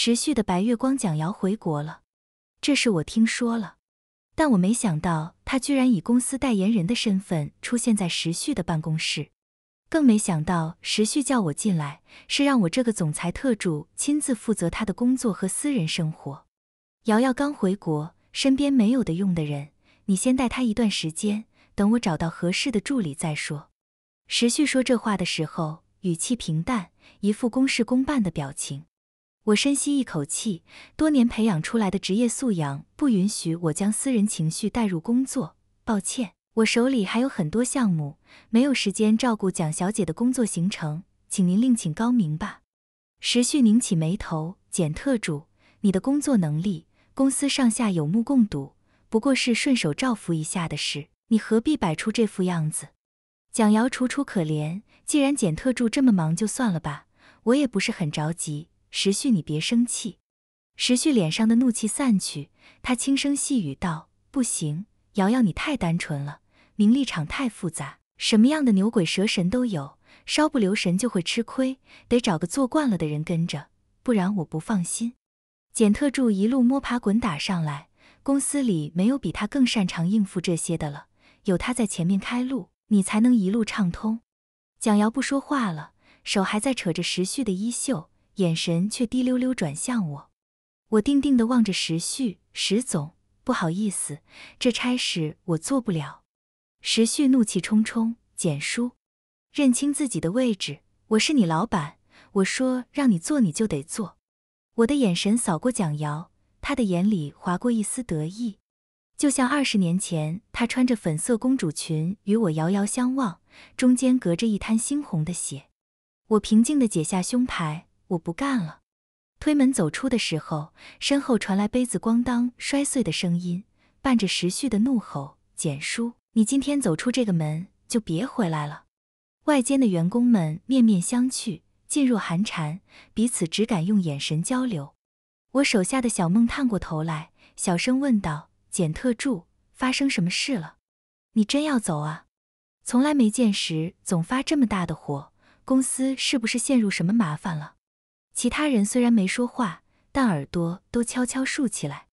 时旭的白月光蒋瑶回国了，这是我听说了，但我没想到她居然以公司代言人的身份出现在时旭的办公室，更没想到时旭叫我进来是让我这个总裁特助亲自负责他的工作和私人生活。瑶瑶刚回国，身边没有的用的人，你先带她一段时间，等我找到合适的助理再说。时旭说这话的时候语气平淡，一副公事公办的表情。我深吸一口气，多年培养出来的职业素养不允许我将私人情绪带入工作。抱歉，我手里还有很多项目，没有时间照顾蒋小姐的工作行程，请您另请高明吧。时旭拧起眉头，简特助，你的工作能力公司上下有目共睹，不过是顺手照拂一下的事，你何必摆出这副样子？蒋瑶楚楚可怜，既然简特助这么忙，就算了吧，我也不是很着急。时旭，你别生气。时旭脸上的怒气散去，他轻声细语道：“不行，瑶瑶，你太单纯了，名利场太复杂，什么样的牛鬼蛇神都有，稍不留神就会吃亏，得找个做惯了的人跟着，不然我不放心。”简特助一路摸爬滚打上来，公司里没有比他更擅长应付这些的了。有他在前面开路，你才能一路畅通。蒋瑶不说话了，手还在扯着时旭的衣袖。眼神却滴溜溜转向我，我定定地望着石旭，石总，不好意思，这差事我做不了。石旭怒气冲冲，简叔，认清自己的位置，我是你老板，我说让你做你就得做。我的眼神扫过蒋瑶，他的眼里划过一丝得意，就像二十年前，他穿着粉色公主裙与我遥遥相望，中间隔着一滩猩红的血。我平静地解下胸牌。我不干了！推门走出的时候，身后传来杯子咣当摔碎的声音，伴着时序的怒吼：“简叔，你今天走出这个门，就别回来了！”外间的员工们面面相觑，噤若寒蝉，彼此只敢用眼神交流。我手下的小梦探过头来，小声问道：“简特助，发生什么事了？你真要走啊？从来没见时总发这么大的火，公司是不是陷入什么麻烦了？”其他人虽然没说话，但耳朵都悄悄竖起来。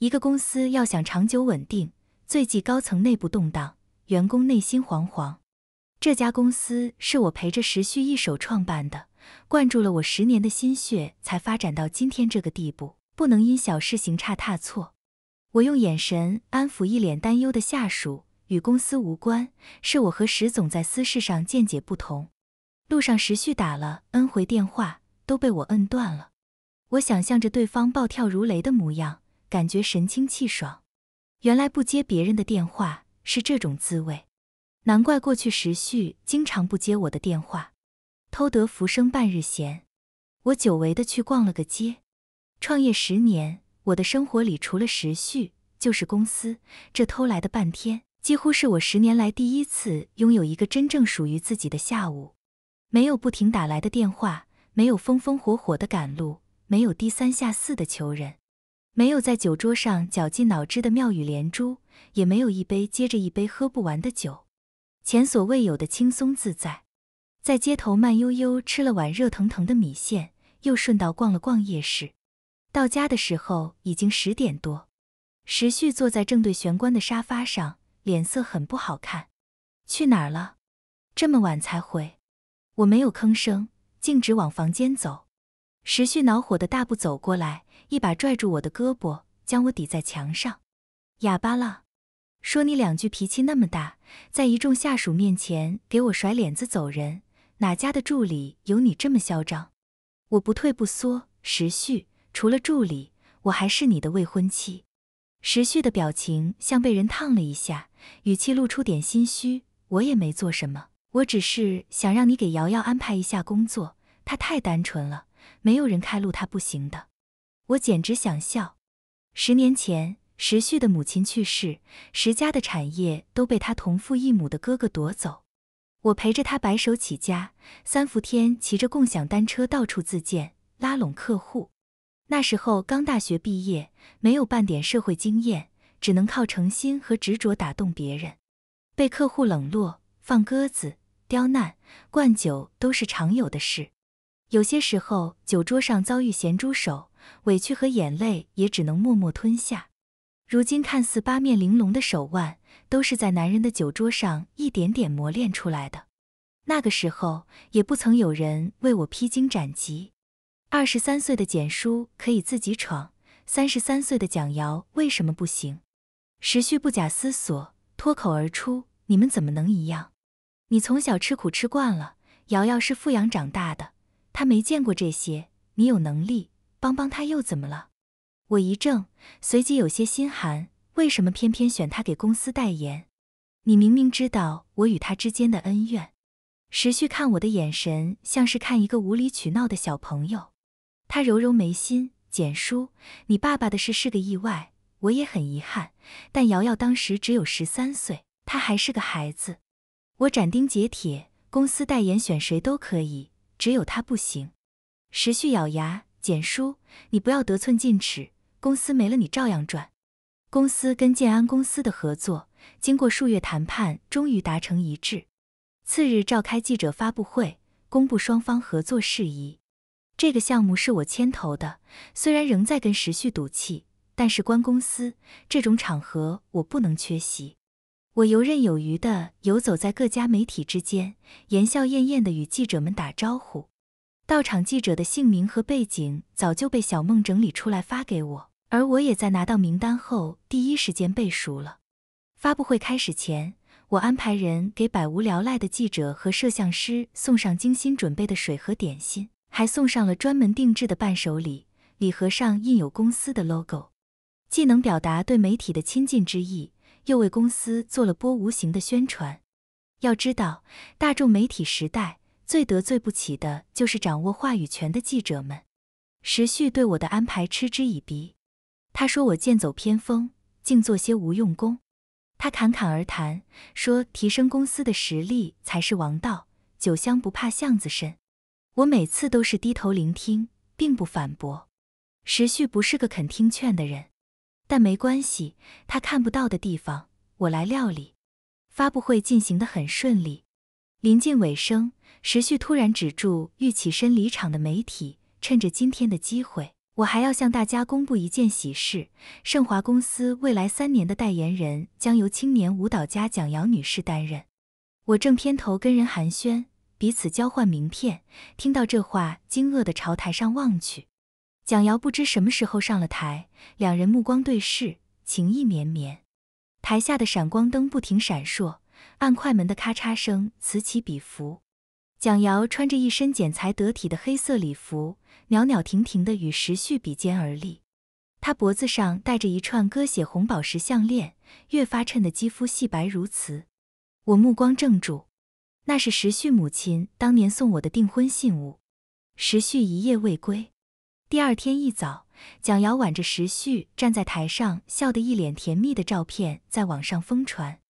一个公司要想长久稳定，最忌高层内部动荡，员工内心惶惶。这家公司是我陪着时旭一手创办的，灌注了我十年的心血，才发展到今天这个地步。不能因小事行差踏错。我用眼神安抚一脸担忧的下属，与公司无关，是我和时总在私事上见解不同。路上，时旭打了恩回电话。都被我摁断了。我想象着对方暴跳如雷的模样，感觉神清气爽。原来不接别人的电话是这种滋味，难怪过去时旭经常不接我的电话。偷得浮生半日闲，我久违的去逛了个街。创业十年，我的生活里除了时旭就是公司。这偷来的半天，几乎是我十年来第一次拥有一个真正属于自己的下午，没有不停打来的电话。没有风风火火的赶路，没有低三下四的求人，没有在酒桌上绞尽脑汁的妙语连珠，也没有一杯接着一杯喝不完的酒，前所未有的轻松自在。在街头慢悠悠吃了碗热腾腾的米线，又顺道逛了逛夜市，到家的时候已经十点多。时旭坐在正对玄关的沙发上，脸色很不好看。去哪儿了？这么晚才回？我没有吭声。径直往房间走，时旭恼火的大步走过来，一把拽住我的胳膊，将我抵在墙上。哑巴了，说你两句脾气那么大，在一众下属面前给我甩脸子走人，哪家的助理有你这么嚣张？我不退不缩。时旭，除了助理，我还是你的未婚妻。时旭的表情像被人烫了一下，语气露出点心虚。我也没做什么，我只是想让你给瑶瑶安排一下工作。他太单纯了，没有人开路他不行的。我简直想笑。十年前，时旭的母亲去世，时家的产业都被他同父异母的哥哥夺走。我陪着他白手起家，三伏天骑着共享单车到处自荐，拉拢客户。那时候刚大学毕业，没有半点社会经验，只能靠诚心和执着打动别人。被客户冷落、放鸽子、刁难、灌酒都是常有的事。有些时候，酒桌上遭遇咸猪手，委屈和眼泪也只能默默吞下。如今看似八面玲珑的手腕，都是在男人的酒桌上一点点磨练出来的。那个时候，也不曾有人为我披荆斩棘。二十三岁的简叔可以自己闯，三十三岁的蒋瑶为什么不行？时序不假思索，脱口而出：“你们怎么能一样？你从小吃苦吃惯了，瑶瑶是富养长大的。”他没见过这些，你有能力帮帮他又怎么了？我一怔，随即有些心寒。为什么偏偏选他给公司代言？你明明知道我与他之间的恩怨。时旭看我的眼神像是看一个无理取闹的小朋友。他揉揉眉心，简叔，你爸爸的事是个意外，我也很遗憾。但瑶瑶当时只有十三岁，她还是个孩子。我斩钉截铁，公司代言选谁都可以。只有他不行。时旭咬牙，简叔，你不要得寸进尺，公司没了你照样赚。公司跟建安公司的合作，经过数月谈判，终于达成一致。次日召开记者发布会，公布双方合作事宜。这个项目是我牵头的，虽然仍在跟时旭赌气，但是关公司这种场合，我不能缺席。我游刃有余地游走在各家媒体之间，言笑晏晏地与记者们打招呼。到场记者的姓名和背景早就被小梦整理出来发给我，而我也在拿到名单后第一时间背熟了。发布会开始前，我安排人给百无聊赖的记者和摄像师送上精心准备的水和点心，还送上了专门定制的伴手礼，礼盒上印有公司的 logo，既能表达对媒体的亲近之意。又为公司做了波无形的宣传。要知道，大众媒体时代最得罪不起的就是掌握话语权的记者们。时旭对我的安排嗤之以鼻，他说我剑走偏锋，竟做些无用功。他侃侃而谈，说提升公司的实力才是王道，酒香不怕巷子深。我每次都是低头聆听，并不反驳。时旭不是个肯听劝的人。但没关系，他看不到的地方我来料理。发布会进行的很顺利，临近尾声，时序突然止住，欲起身离场的媒体，趁着今天的机会，我还要向大家公布一件喜事：盛华公司未来三年的代言人将由青年舞蹈家蒋瑶女士担任。我正偏头跟人寒暄，彼此交换名片，听到这话，惊愕地朝台上望去。蒋瑶不知什么时候上了台，两人目光对视，情意绵绵。台下的闪光灯不停闪烁，按快门的咔嚓声此起彼伏。蒋瑶穿着一身剪裁得体的黑色礼服，袅袅婷婷的与时旭比肩而立。她脖子上戴着一串鸽血红宝石项链，越发衬得肌肤细白如瓷。我目光怔住，那是时旭母亲当年送我的订婚信物。时旭一夜未归。第二天一早，蒋瑶挽着时旭站在台上，笑得一脸甜蜜的照片在网上疯传。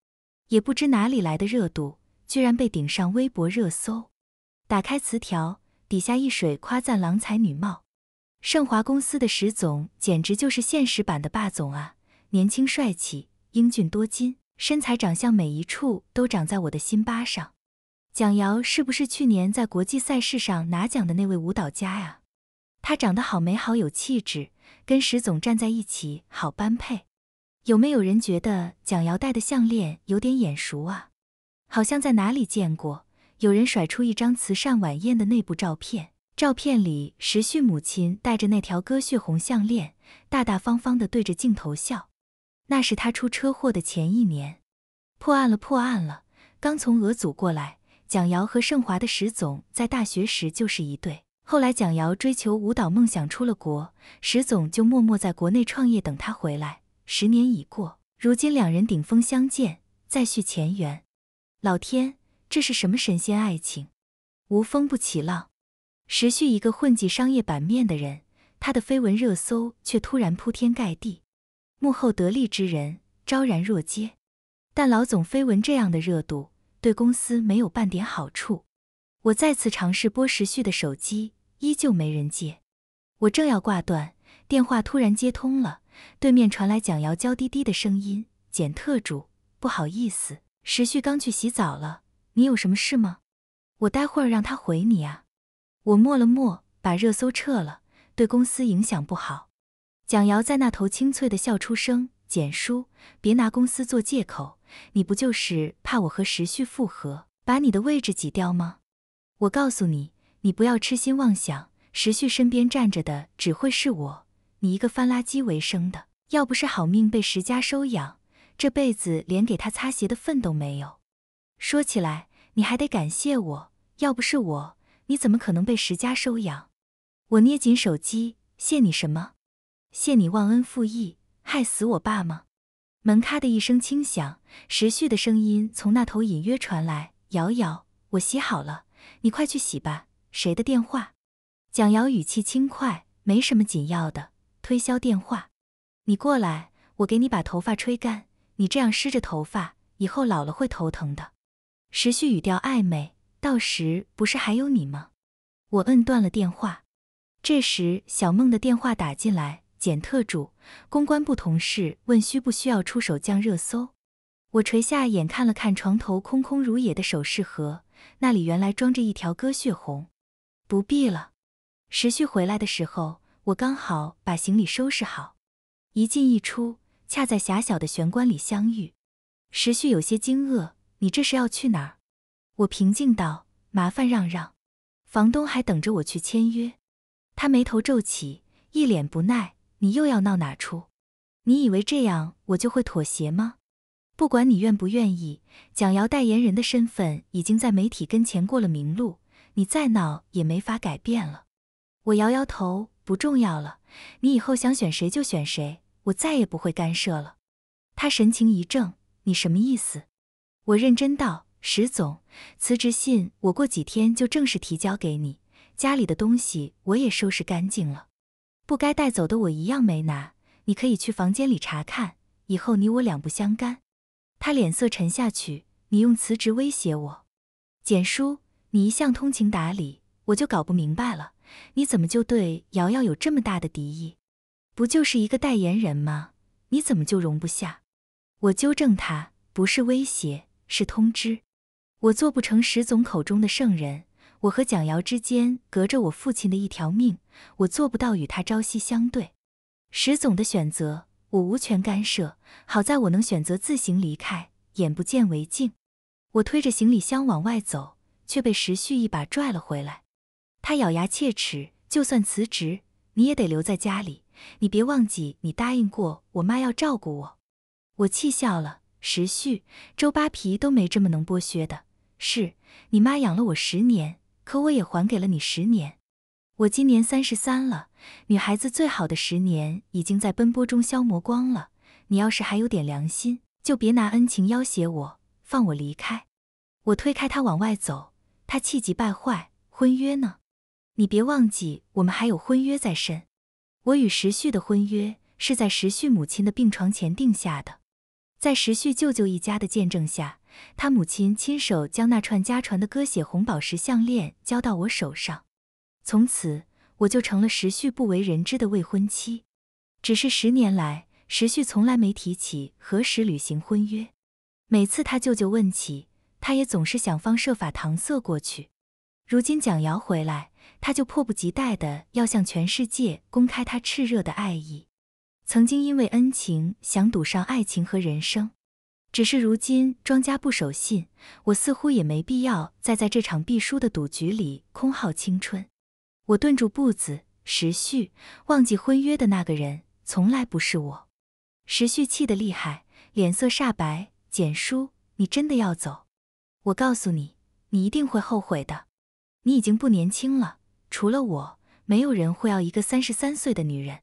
也不知哪里来的热度，居然被顶上微博热搜。打开词条，底下一水夸赞郎才女貌。盛华公司的石总简直就是现实版的霸总啊！年轻帅气，英俊多金，身材长相每一处都长在我的心巴上。蒋瑶是不是去年在国际赛事上拿奖的那位舞蹈家呀？她长得好美好有气质，跟石总站在一起好般配。有没有人觉得蒋瑶戴的项链有点眼熟啊？好像在哪里见过。有人甩出一张慈善晚宴的内部照片，照片里石旭母亲戴着那条鸽血红项链，大大方方地对着镜头笑。那是他出车祸的前一年。破案了，破案了！刚从俄组过来，蒋瑶和盛华的石总在大学时就是一对。后来，蒋瑶追求舞蹈梦想，出了国，石总就默默在国内创业，等他回来。十年已过，如今两人顶峰相见，再续前缘。老天，这是什么神仙爱情？无风不起浪，石旭一个混迹商业版面的人，他的绯闻热搜却突然铺天盖地，幕后得力之人昭然若揭。但老总绯闻这样的热度，对公司没有半点好处。我再次尝试拨石旭的手机。依旧没人接，我正要挂断，电话突然接通了，对面传来蒋瑶娇滴滴的声音：“简特助，不好意思，时旭刚去洗澡了，你有什么事吗？我待会儿让他回你啊。”我默了默，把热搜撤了，对公司影响不好。蒋瑶在那头清脆的笑出声：“简叔，别拿公司做借口，你不就是怕我和时旭复合，把你的位置挤掉吗？我告诉你。”你不要痴心妄想，时旭身边站着的只会是我。你一个翻垃圾为生的，要不是好命被时家收养，这辈子连给他擦鞋的份都没有。说起来，你还得感谢我，要不是我，你怎么可能被时家收养？我捏紧手机，谢你什么？谢你忘恩负义，害死我爸吗？门咔的一声轻响，时旭的声音从那头隐约传来：“瑶瑶，我洗好了，你快去洗吧。”谁的电话？蒋瑶语气轻快，没什么紧要的推销电话。你过来，我给你把头发吹干。你这样湿着头发，以后老了会头疼的。时序语调暧昧，到时不是还有你吗？我摁断了电话。这时小梦的电话打进来，简特助，公关部同事问需不需要出手降热搜。我垂下眼看了看床头空空如也的首饰盒，那里原来装着一条鸽血红。不必了。时旭回来的时候，我刚好把行李收拾好，一进一出，恰在狭小的玄关里相遇。时旭有些惊愕：“你这是要去哪儿？”我平静道：“麻烦让让，房东还等着我去签约。”他眉头皱起，一脸不耐：“你又要闹哪出？你以为这样我就会妥协吗？不管你愿不愿意，蒋瑶代言人的身份已经在媒体跟前过了明路。”你再闹也没法改变了。我摇摇头，不重要了。你以后想选谁就选谁，我再也不会干涉了。他神情一怔：“你什么意思？”我认真道：“石总，辞职信我过几天就正式提交给你。家里的东西我也收拾干净了，不该带走的我一样没拿。你可以去房间里查看。以后你我两不相干。”他脸色沉下去：“你用辞职威胁我，简叔。”你一向通情达理，我就搞不明白了，你怎么就对瑶瑶有这么大的敌意？不就是一个代言人吗？你怎么就容不下？我纠正他，不是威胁，是通知。我做不成石总口中的圣人，我和蒋瑶之间隔着我父亲的一条命，我做不到与他朝夕相对。石总的选择，我无权干涉。好在我能选择自行离开，眼不见为净。我推着行李箱往外走。却被时旭一把拽了回来，他咬牙切齿：“就算辞职，你也得留在家里。你别忘记，你答应过我妈要照顾我。”我气笑了：“时旭，周扒皮都没这么能剥削的。是你妈养了我十年，可我也还给了你十年。我今年三十三了，女孩子最好的十年已经在奔波中消磨光了。你要是还有点良心，就别拿恩情要挟我，放我离开。”我推开他往外走。他气急败坏，婚约呢？你别忘记，我们还有婚约在身。我与时旭的婚约是在时旭母亲的病床前定下的，在时旭舅舅一家的见证下，他母亲亲手将那串家传的鸽血红宝石项链交到我手上，从此我就成了时旭不为人知的未婚妻。只是十年来，时旭从来没提起何时履行婚约，每次他舅舅问起。他也总是想方设法搪塞过去。如今蒋瑶回来，他就迫不及待的要向全世界公开他炽热的爱意。曾经因为恩情想赌上爱情和人生，只是如今庄家不守信，我似乎也没必要再在这场必输的赌局里空耗青春。我顿住步子，时序忘记婚约的那个人从来不是我。时序气得厉害，脸色煞白。简叔，你真的要走？我告诉你，你一定会后悔的。你已经不年轻了，除了我，没有人会要一个三十三岁的女人。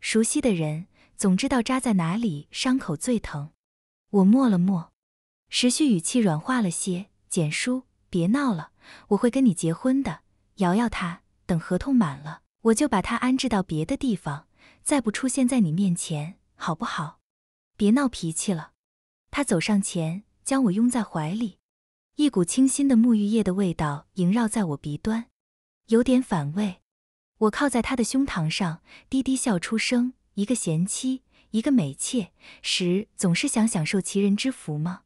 熟悉的人总知道扎在哪里，伤口最疼。我默了默，时旭语气软化了些：“简叔，别闹了，我会跟你结婚的。瑶瑶她，等合同满了，我就把她安置到别的地方，再不出现在你面前，好不好？别闹脾气了。”他走上前，将我拥在怀里。一股清新的沐浴液的味道萦绕在我鼻端，有点反胃。我靠在他的胸膛上，低低笑出声。一个贤妻，一个美妾，时总是想享受其人之福吗？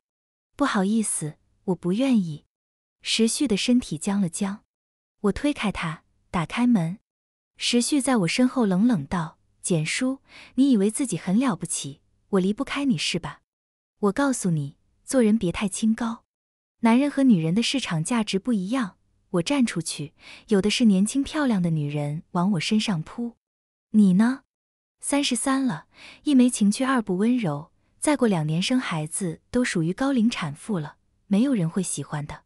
不好意思，我不愿意。时旭的身体僵了僵，我推开他，打开门。时旭在我身后冷冷道：“简叔，你以为自己很了不起？我离不开你是吧？我告诉你，做人别太清高。”男人和女人的市场价值不一样，我站出去，有的是年轻漂亮的女人往我身上扑。你呢？三十三了，一没情趣，二不温柔，再过两年生孩子都属于高龄产妇了，没有人会喜欢的。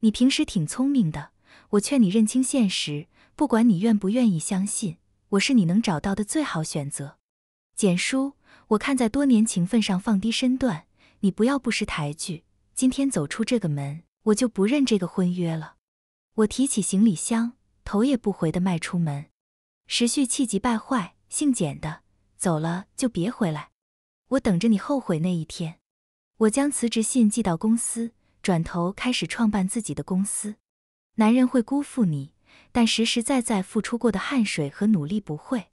你平时挺聪明的，我劝你认清现实，不管你愿不愿意相信，我是你能找到的最好选择。简叔，我看在多年情分上放低身段，你不要不识抬举。今天走出这个门，我就不认这个婚约了。我提起行李箱，头也不回地迈出门。时旭气急败坏：“姓简的，走了就别回来，我等着你后悔那一天。”我将辞职信寄到公司，转头开始创办自己的公司。男人会辜负你，但实实在在付出过的汗水和努力不会。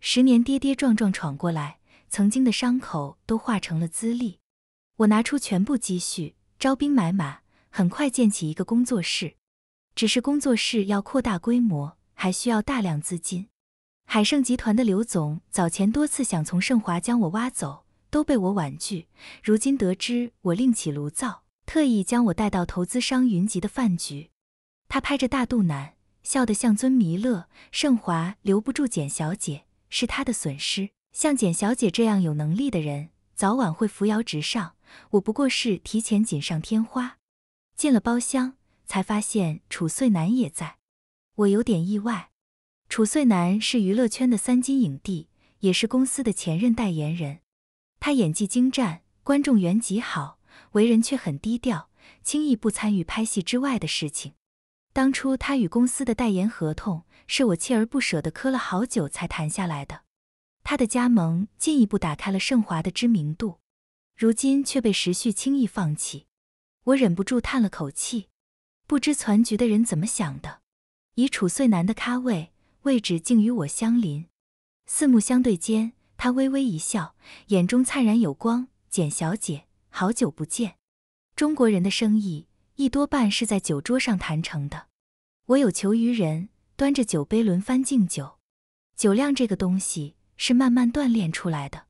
十年跌跌撞撞闯过来，曾经的伤口都化成了资历。我拿出全部积蓄。招兵买马，很快建起一个工作室。只是工作室要扩大规模，还需要大量资金。海盛集团的刘总早前多次想从盛华将我挖走，都被我婉拒。如今得知我另起炉灶，特意将我带到投资商云集的饭局。他拍着大肚腩，笑得像尊弥勒。盛华留不住简小姐，是他的损失。像简小姐这样有能力的人，早晚会扶摇直上。我不过是提前锦上添花。进了包厢，才发现楚遂南也在，我有点意外。楚遂南是娱乐圈的三金影帝，也是公司的前任代言人。他演技精湛，观众缘极好，为人却很低调，轻易不参与拍戏之外的事情。当初他与公司的代言合同，是我锲而不舍地磕了好久才谈下来的。他的加盟，进一步打开了盛华的知名度。如今却被时序轻易放弃，我忍不住叹了口气，不知攒局的人怎么想的。以楚遂南的咖位位置，竟与我相邻，四目相对间，他微微一笑，眼中灿然有光。简小姐，好久不见。中国人的生意，一多半是在酒桌上谈成的。我有求于人，端着酒杯轮番敬酒。酒量这个东西是慢慢锻炼出来的。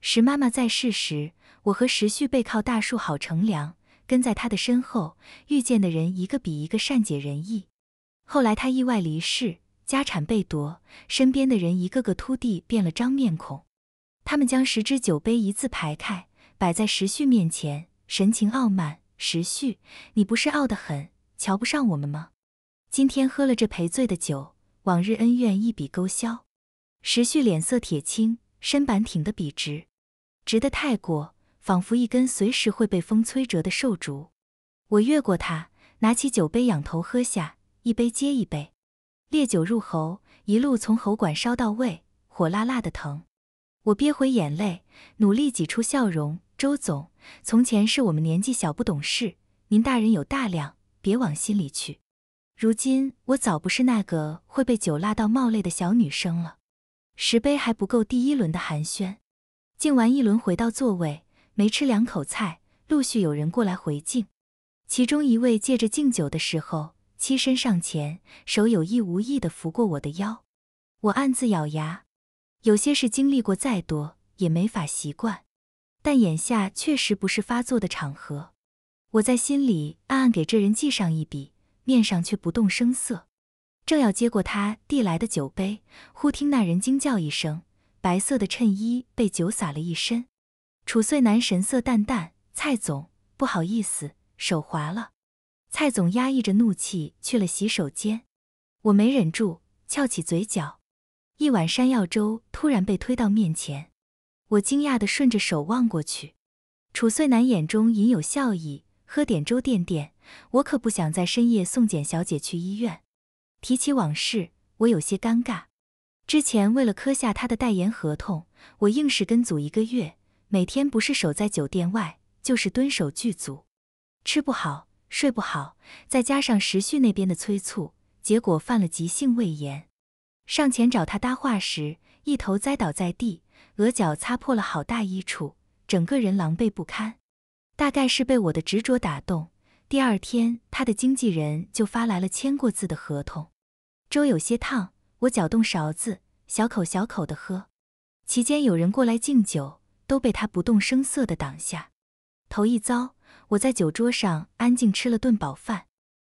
石妈妈在世时。我和时旭背靠大树好乘凉，跟在他的身后，遇见的人一个比一个善解人意。后来他意外离世，家产被夺，身边的人一个个秃地变了张面孔。他们将十只酒杯一字排开，摆在时旭面前，神情傲慢。时旭，你不是傲得很，瞧不上我们吗？今天喝了这赔罪的酒，往日恩怨一笔勾销。时旭脸色铁青，身板挺得笔直，直得太过。仿佛一根随时会被风摧折的瘦竹，我越过他，拿起酒杯，仰头喝下一杯接一杯，烈酒入喉，一路从喉管烧到胃，火辣辣的疼。我憋回眼泪，努力挤出笑容。周总，从前是我们年纪小不懂事，您大人有大量，别往心里去。如今我早不是那个会被酒辣到冒泪的小女生了。十杯还不够第一轮的寒暄，敬完一轮，回到座位。没吃两口菜，陆续有人过来回敬。其中一位借着敬酒的时候，栖身上前，手有意无意地扶过我的腰。我暗自咬牙，有些事经历过再多也没法习惯，但眼下确实不是发作的场合。我在心里暗暗给这人记上一笔，面上却不动声色。正要接过他递来的酒杯，忽听那人惊叫一声，白色的衬衣被酒洒了一身。楚岁南神色淡淡，蔡总不好意思，手滑了。蔡总压抑着怒气去了洗手间。我没忍住，翘起嘴角。一碗山药粥突然被推到面前，我惊讶地顺着手望过去。楚岁南眼中隐有笑意，喝点粥垫垫。我可不想在深夜送简小姐去医院。提起往事，我有些尴尬。之前为了磕下他的代言合同，我硬是跟组一个月。每天不是守在酒店外，就是蹲守剧组，吃不好睡不好，再加上时序那边的催促，结果犯了急性胃炎。上前找他搭话时，一头栽倒在地，额角擦破了好大一处，整个人狼狈不堪。大概是被我的执着打动，第二天他的经纪人就发来了签过字的合同。粥有些烫，我搅动勺子，小口小口的喝。期间有人过来敬酒。都被他不动声色的挡下。头一遭，我在酒桌上安静吃了顿饱饭。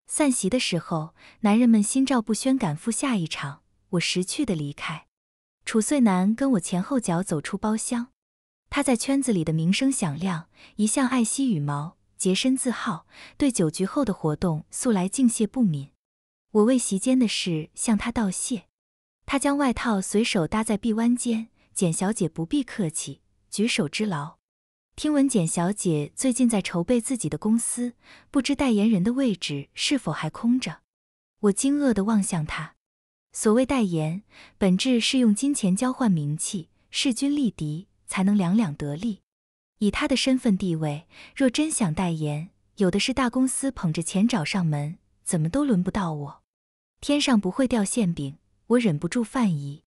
散席的时候，男人们心照不宣赶赴下一场，我识趣的离开。楚岁南跟我前后脚走出包厢。他在圈子里的名声响亮，一向爱惜羽毛，洁身自好，对酒局后的活动素来敬谢不敏。我为席间的事向他道谢，他将外套随手搭在臂弯间：“简小姐不必客气。”举手之劳。听闻简小姐最近在筹备自己的公司，不知代言人的位置是否还空着？我惊愕地望向她。所谓代言，本质是用金钱交换名气，势均力敌才能两两得利。以她的身份地位，若真想代言，有的是大公司捧着钱找上门，怎么都轮不到我。天上不会掉馅饼，我忍不住犯疑。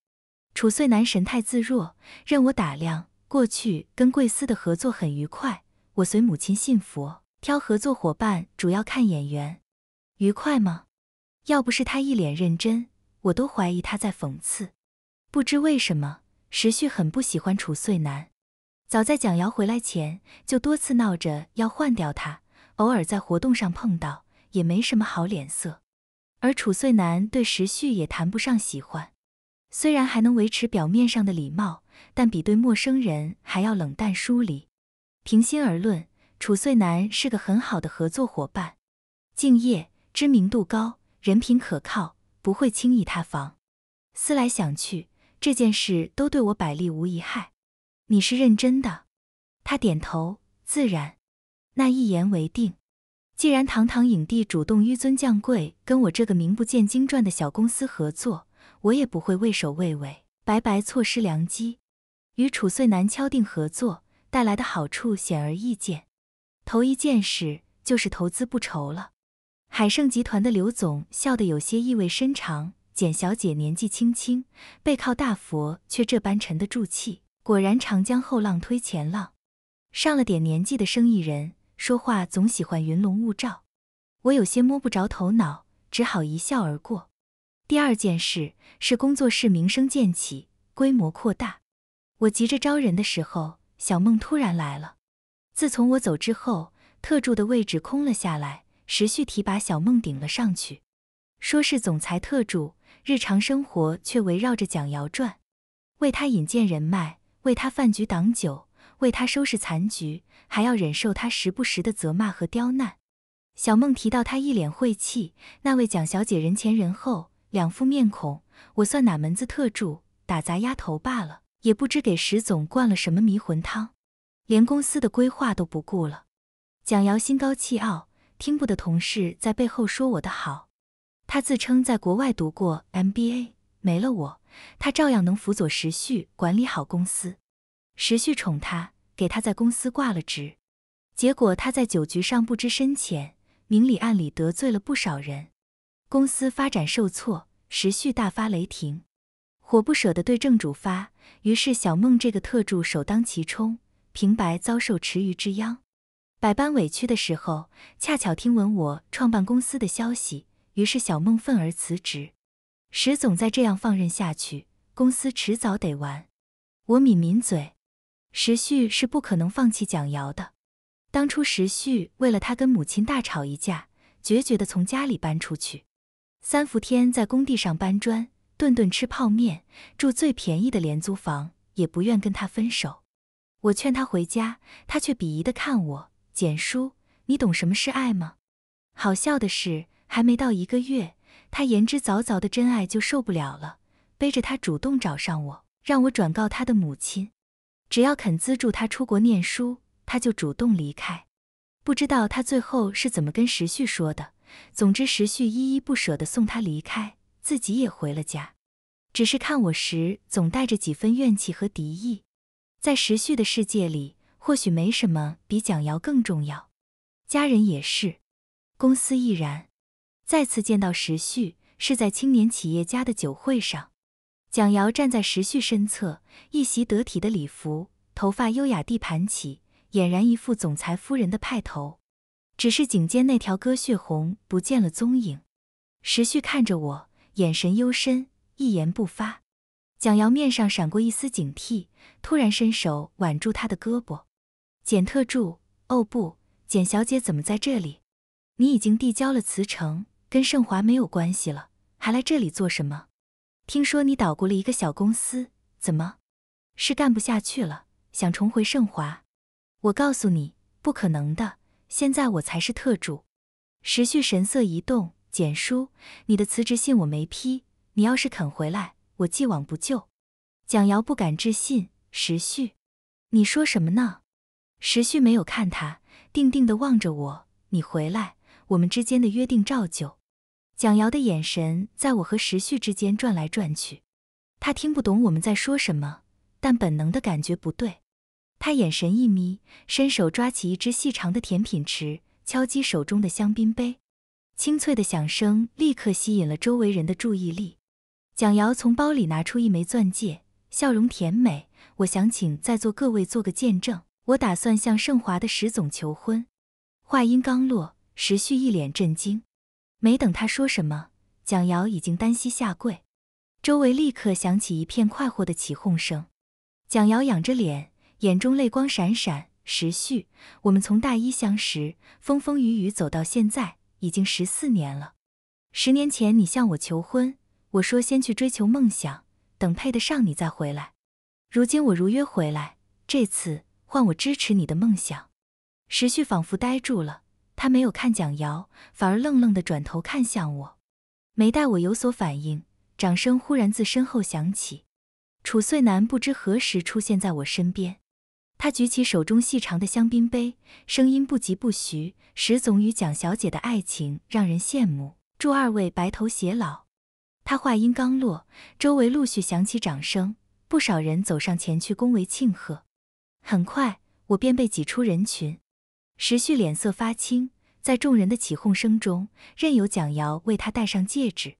楚岁南神态自若，任我打量。过去跟贵司的合作很愉快。我随母亲信佛，挑合作伙伴主要看眼缘，愉快吗？要不是他一脸认真，我都怀疑他在讽刺。不知为什么，时旭很不喜欢楚穗南。早在蒋瑶回来前，就多次闹着要换掉他。偶尔在活动上碰到，也没什么好脸色。而楚穗南对时旭也谈不上喜欢，虽然还能维持表面上的礼貌。但比对陌生人还要冷淡疏离。平心而论，楚遂南是个很好的合作伙伴，敬业、知名度高、人品可靠，不会轻易塌房。思来想去，这件事都对我百利无一害。你是认真的？他点头，自然。那一言为定。既然堂堂影帝主动纡尊降贵，跟我这个名不见经传的小公司合作，我也不会畏首畏尾，白白错失良机。与楚遂南敲定合作带来的好处显而易见，头一件事就是投资不愁了。海盛集团的刘总笑得有些意味深长：“简小姐年纪轻轻，背靠大佛，却这般沉得住气。果然长江后浪推前浪，上了点年纪的生意人说话总喜欢云龙雾罩。”我有些摸不着头脑，只好一笑而过。第二件事是工作室名声渐起，规模扩大。我急着招人的时候，小梦突然来了。自从我走之后，特助的位置空了下来，时序提拔小梦顶了上去，说是总裁特助，日常生活却围绕着蒋瑶转，为他引荐人脉，为他饭局挡酒，为他收拾残局，还要忍受他时不时的责骂和刁难。小梦提到他一脸晦气，那位蒋小姐人前人后两副面孔，我算哪门子特助？打杂丫头罢了。也不知给石总灌了什么迷魂汤，连公司的规划都不顾了。蒋瑶心高气傲，听不得同事在背后说我的好。他自称在国外读过 MBA，没了我，他照样能辅佐石旭管理好公司。石旭宠他，给他在公司挂了职。结果他在酒局上不知深浅，明里暗里得罪了不少人，公司发展受挫，石旭大发雷霆。我不舍得对正主发，于是小梦这个特助首当其冲，平白遭受池鱼之殃，百般委屈的时候，恰巧听闻我创办公司的消息，于是小梦愤而辞职。石总再这样放任下去，公司迟早得完。我抿抿嘴，石旭是不可能放弃蒋瑶的。当初石旭为了她跟母亲大吵一架，决绝地从家里搬出去，三伏天在工地上搬砖。顿顿吃泡面，住最便宜的廉租房，也不愿跟他分手。我劝他回家，他却鄙夷的看我。简叔，你懂什么是爱吗？好笑的是，还没到一个月，他言之凿凿的真爱就受不了了，背着他主动找上我，让我转告他的母亲，只要肯资助他出国念书，他就主动离开。不知道他最后是怎么跟时旭说的，总之时旭依依不舍的送他离开。自己也回了家，只是看我时总带着几分怨气和敌意。在时旭的世界里，或许没什么比蒋瑶更重要，家人也是，公司亦然。再次见到时旭是在青年企业家的酒会上，蒋瑶站在时旭身侧，一袭得体的礼服，头发优雅地盘起，俨然一副总裁夫人的派头。只是颈间那条鸽血红不见了踪影。时旭看着我。眼神幽深，一言不发。蒋瑶面上闪过一丝警惕，突然伸手挽住他的胳膊。简特助，哦不，简小姐怎么在这里？你已经递交了辞呈，跟盛华没有关系了，还来这里做什么？听说你捣鼓了一个小公司，怎么？是干不下去了，想重回盛华？我告诉你，不可能的。现在我才是特助。时旭神色一动。简叔，你的辞职信我没批。你要是肯回来，我既往不咎。蒋瑶不敢置信，时序，你说什么呢？时序没有看他，定定地望着我。你回来，我们之间的约定照旧。蒋瑶的眼神在我和时序之间转来转去，他听不懂我们在说什么，但本能的感觉不对。他眼神一眯，伸手抓起一只细长的甜品池，敲击手中的香槟杯。清脆的响声立刻吸引了周围人的注意力。蒋瑶从包里拿出一枚钻戒，笑容甜美。我想请在座各位做个见证，我打算向盛华的石总求婚。话音刚落，石旭一脸震惊。没等他说什么，蒋瑶已经单膝下跪，周围立刻响起一片快活的起哄声。蒋瑶仰着脸，眼中泪光闪闪。石旭，我们从大一相识，风风雨雨走到现在。已经十四年了，十年前你向我求婚，我说先去追求梦想，等配得上你再回来。如今我如约回来，这次换我支持你的梦想。时旭仿佛呆住了，他没有看蒋瑶，反而愣愣的转头看向我。没待我有所反应，掌声忽然自身后响起，楚岁南不知何时出现在我身边。他举起手中细长的香槟杯，声音不疾不徐：“石总与蒋小姐的爱情让人羡慕，祝二位白头偕老。”他话音刚落，周围陆续响起掌声，不少人走上前去恭维庆贺。很快，我便被挤出人群。石旭脸色发青，在众人的起哄声中，任由蒋瑶为他戴上戒指。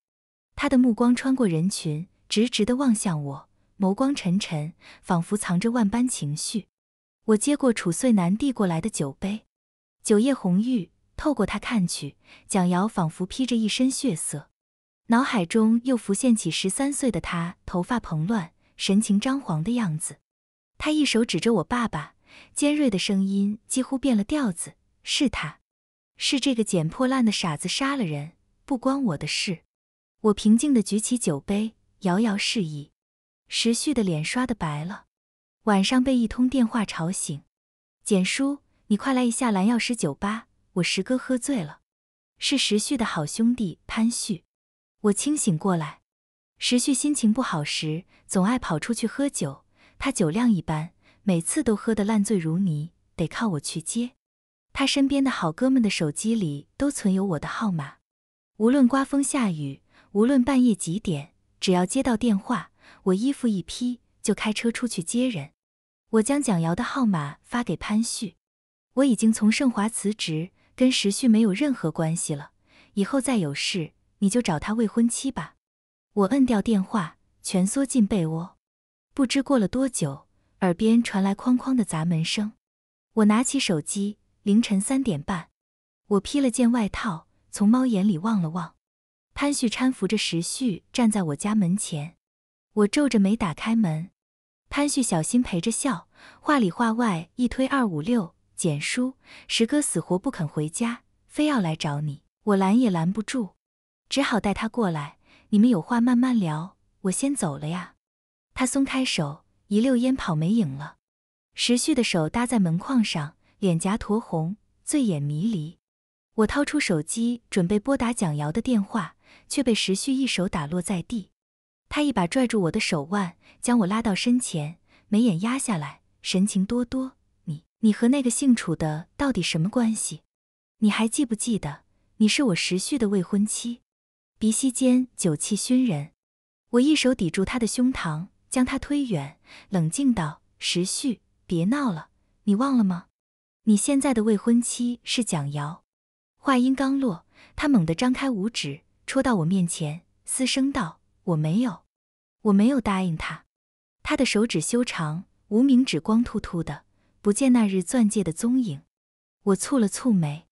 他的目光穿过人群，直直地望向我，眸光沉沉，仿佛藏着万般情绪。我接过楚岁南递过来的酒杯，酒液红玉，透过它看去，蒋瑶仿佛披着一身血色。脑海中又浮现起十三岁的他，头发蓬乱，神情张狂的样子。他一手指着我爸爸，尖锐的声音几乎变了调子：“是他，是这个捡破烂的傻子杀了人，不关我的事。”我平静地举起酒杯，遥遥示意。时旭的脸刷的白了。晚上被一通电话吵醒，简叔，你快来一下蓝药师酒吧，我石哥喝醉了，是时旭的好兄弟潘旭。我清醒过来，时旭心情不好时，总爱跑出去喝酒，他酒量一般，每次都喝得烂醉如泥，得靠我去接。他身边的好哥们的手机里都存有我的号码，无论刮风下雨，无论半夜几点，只要接到电话，我衣服一披就开车出去接人。我将蒋瑶的号码发给潘旭，我已经从盛华辞职，跟时旭没有任何关系了。以后再有事，你就找他未婚妻吧。我摁掉电话，蜷缩进被窝。不知过了多久，耳边传来哐哐的砸门声。我拿起手机，凌晨三点半。我披了件外套，从猫眼里望了望，潘旭搀扶着时旭站在我家门前。我皱着眉打开门。潘旭小心陪着笑，话里话外一推二五六。简叔，时哥死活不肯回家，非要来找你，我拦也拦不住，只好带他过来。你们有话慢慢聊，我先走了呀。他松开手，一溜烟跑没影了。时旭的手搭在门框上，脸颊酡红，醉眼迷离。我掏出手机准备拨打蒋瑶的电话，却被时旭一手打落在地。他一把拽住我的手腕，将我拉到身前，眉眼压下来，神情多多：“你、你和那个姓楚的到底什么关系？你还记不记得，你是我时旭的未婚妻？鼻息间酒气熏人。我一手抵住他的胸膛，将他推远，冷静道：“时旭，别闹了，你忘了吗？你现在的未婚妻是蒋瑶。”话音刚落，他猛地张开五指，戳到我面前，嘶声道。我没有，我没有答应他。他的手指修长，无名指光秃秃的，不见那日钻戒的踪影。我蹙了蹙眉。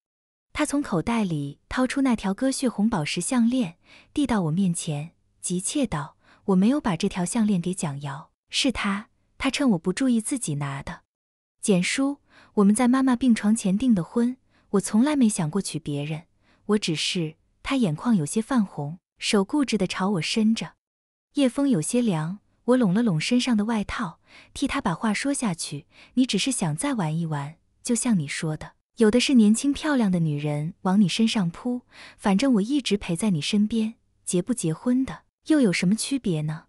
他从口袋里掏出那条割血红宝石项链，递到我面前，急切道：“我没有把这条项链给蒋瑶，是他，他趁我不注意自己拿的。”简叔，我们在妈妈病床前订的婚，我从来没想过娶别人，我只是……他眼眶有些泛红。手固执地朝我伸着，夜风有些凉，我拢了拢身上的外套，替他把话说下去。你只是想再玩一玩，就像你说的，有的是年轻漂亮的女人往你身上扑，反正我一直陪在你身边，结不结婚的又有什么区别呢？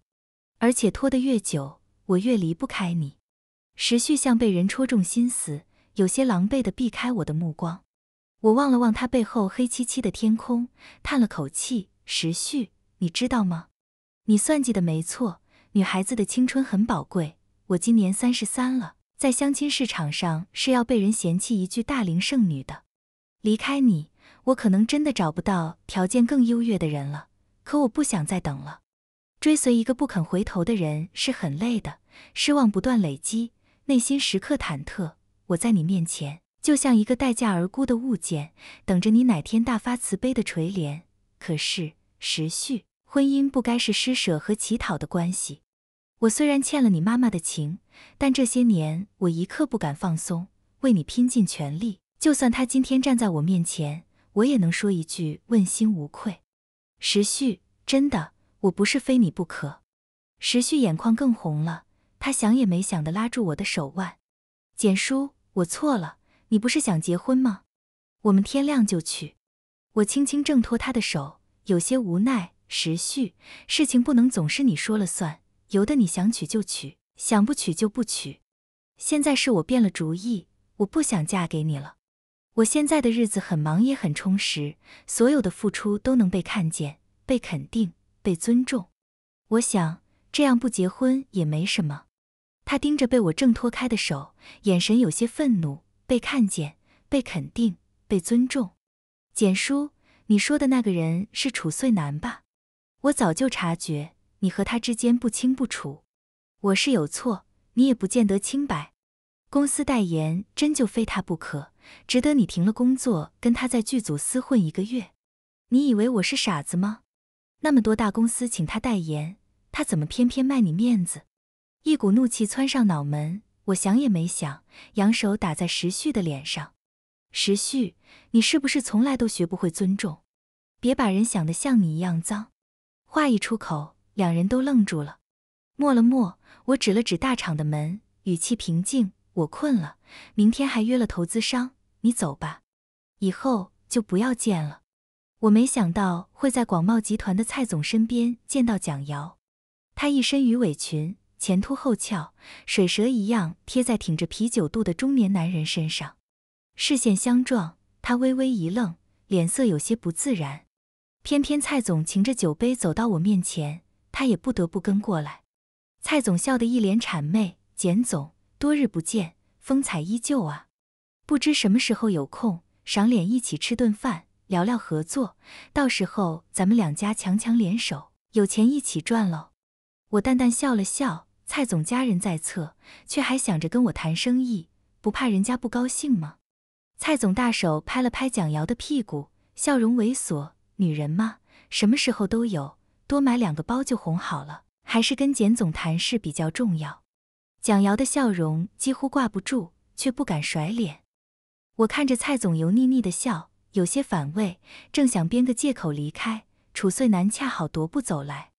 而且拖得越久，我越离不开你。时旭像被人戳中心思，有些狼狈地避开我的目光。我望了望他背后黑漆漆的天空，叹了口气。时序，你知道吗？你算计的没错，女孩子的青春很宝贵。我今年三十三了，在相亲市场上是要被人嫌弃一句“大龄剩女”的。离开你，我可能真的找不到条件更优越的人了。可我不想再等了。追随一个不肯回头的人是很累的，失望不断累积，内心时刻忐忑。我在你面前，就像一个待价而沽的物件，等着你哪天大发慈悲的垂怜。可是时旭，婚姻不该是施舍和乞讨的关系。我虽然欠了你妈妈的情，但这些年我一刻不敢放松，为你拼尽全力。就算他今天站在我面前，我也能说一句问心无愧。时旭，真的，我不是非你不可。时旭眼眶更红了，他想也没想的拉住我的手腕。简叔，我错了，你不是想结婚吗？我们天亮就去。我轻轻挣脱他的手，有些无奈。时序，事情不能总是你说了算，由得你想娶就娶，想不娶就不娶。现在是我变了主意，我不想嫁给你了。我现在的日子很忙，也很充实，所有的付出都能被看见、被肯定、被尊重。我想这样不结婚也没什么。他盯着被我挣脱开的手，眼神有些愤怒。被看见、被肯定、被尊重。简叔，你说的那个人是楚岁南吧？我早就察觉你和他之间不清不楚，我是有错，你也不见得清白。公司代言真就非他不可，值得你停了工作跟他在剧组厮混一个月？你以为我是傻子吗？那么多大公司请他代言，他怎么偏偏卖你面子？一股怒气窜上脑门，我想也没想，扬手打在时旭的脸上。时序，你是不是从来都学不会尊重？别把人想得像你一样脏。话一出口，两人都愣住了，默了默。我指了指大厂的门，语气平静：“我困了，明天还约了投资商，你走吧，以后就不要见了。”我没想到会在广茂集团的蔡总身边见到蒋瑶，她一身鱼尾裙，前凸后翘，水蛇一样贴在挺着啤酒肚的中年男人身上。视线相撞，他微微一愣，脸色有些不自然。偏偏蔡总擎着酒杯走到我面前，他也不得不跟过来。蔡总笑得一脸谄媚：“简总，多日不见，风采依旧啊！不知什么时候有空，赏脸一起吃顿饭，聊聊合作。到时候咱们两家强强联手，有钱一起赚喽。”我淡淡笑了笑。蔡总家人在侧，却还想着跟我谈生意，不怕人家不高兴吗？蔡总大手拍了拍蒋瑶的屁股，笑容猥琐。女人嘛，什么时候都有。多买两个包就哄好了。还是跟简总谈事比较重要。蒋瑶的笑容几乎挂不住，却不敢甩脸。我看着蔡总油腻腻的笑，有些反胃。正想编个借口离开，楚岁南恰好踱步走来。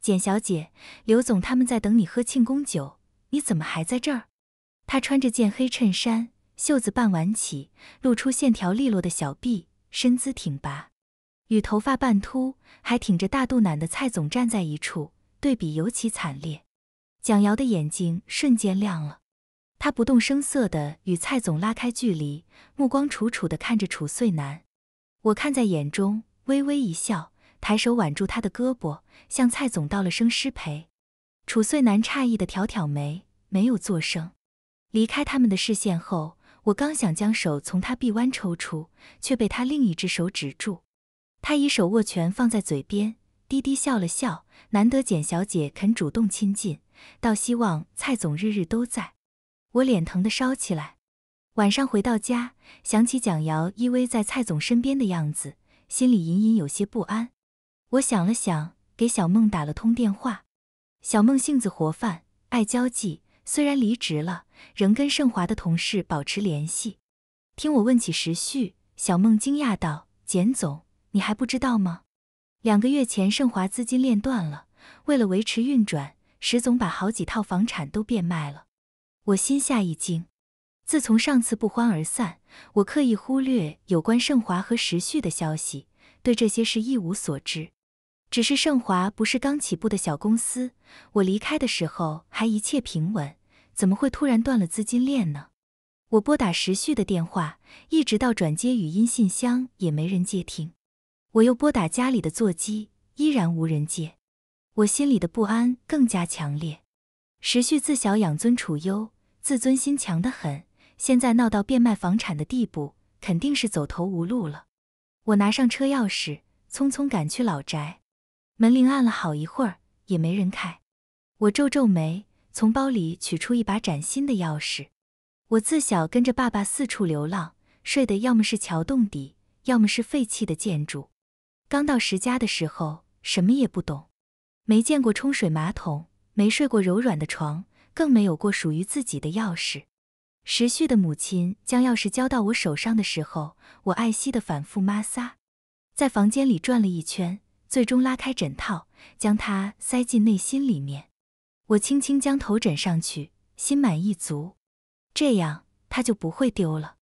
简小姐，刘总他们在等你喝庆功酒，你怎么还在这儿？他穿着件黑衬衫。袖子半挽起，露出线条利落的小臂，身姿挺拔，与头发半秃、还挺着大肚腩的蔡总站在一处，对比尤其惨烈。蒋瑶的眼睛瞬间亮了，她不动声色地与蔡总拉开距离，目光楚楚地看着楚岁男。我看在眼中，微微一笑，抬手挽住他的胳膊，向蔡总道了声失陪。楚岁男诧异地挑挑眉，没有作声。离开他们的视线后。我刚想将手从他臂弯抽出，却被他另一只手止住。他一手握拳放在嘴边，低低笑了笑。难得简小姐肯主动亲近，倒希望蔡总日日都在。我脸疼得烧起来。晚上回到家，想起蒋瑶依偎在蔡总身边的样子，心里隐隐有些不安。我想了想，给小梦打了通电话。小梦性子活泛，爱交际。虽然离职了，仍跟盛华的同事保持联系。听我问起时旭，小梦惊讶道：“简总，你还不知道吗？两个月前，盛华资金链断了，为了维持运转，时总把好几套房产都变卖了。”我心下一惊。自从上次不欢而散，我刻意忽略有关盛华和时旭的消息，对这些事一无所知。只是盛华不是刚起步的小公司，我离开的时候还一切平稳，怎么会突然断了资金链呢？我拨打时旭的电话，一直到转接语音信箱也没人接听。我又拨打家里的座机，依然无人接。我心里的不安更加强烈。时旭自小养尊处优，自尊心强得很，现在闹到变卖房产的地步，肯定是走投无路了。我拿上车钥匙，匆匆赶去老宅。门铃按了好一会儿也没人开，我皱皱眉，从包里取出一把崭新的钥匙。我自小跟着爸爸四处流浪，睡的要么是桥洞底，要么是废弃的建筑。刚到石家的时候，什么也不懂，没见过冲水马桶，没睡过柔软的床，更没有过属于自己的钥匙。石旭的母亲将钥匙交到我手上的时候，我爱惜的反复摩挲，在房间里转了一圈。最终拉开枕套，将它塞进内心里面。我轻轻将头枕上去，心满意足，这样它就不会丢了。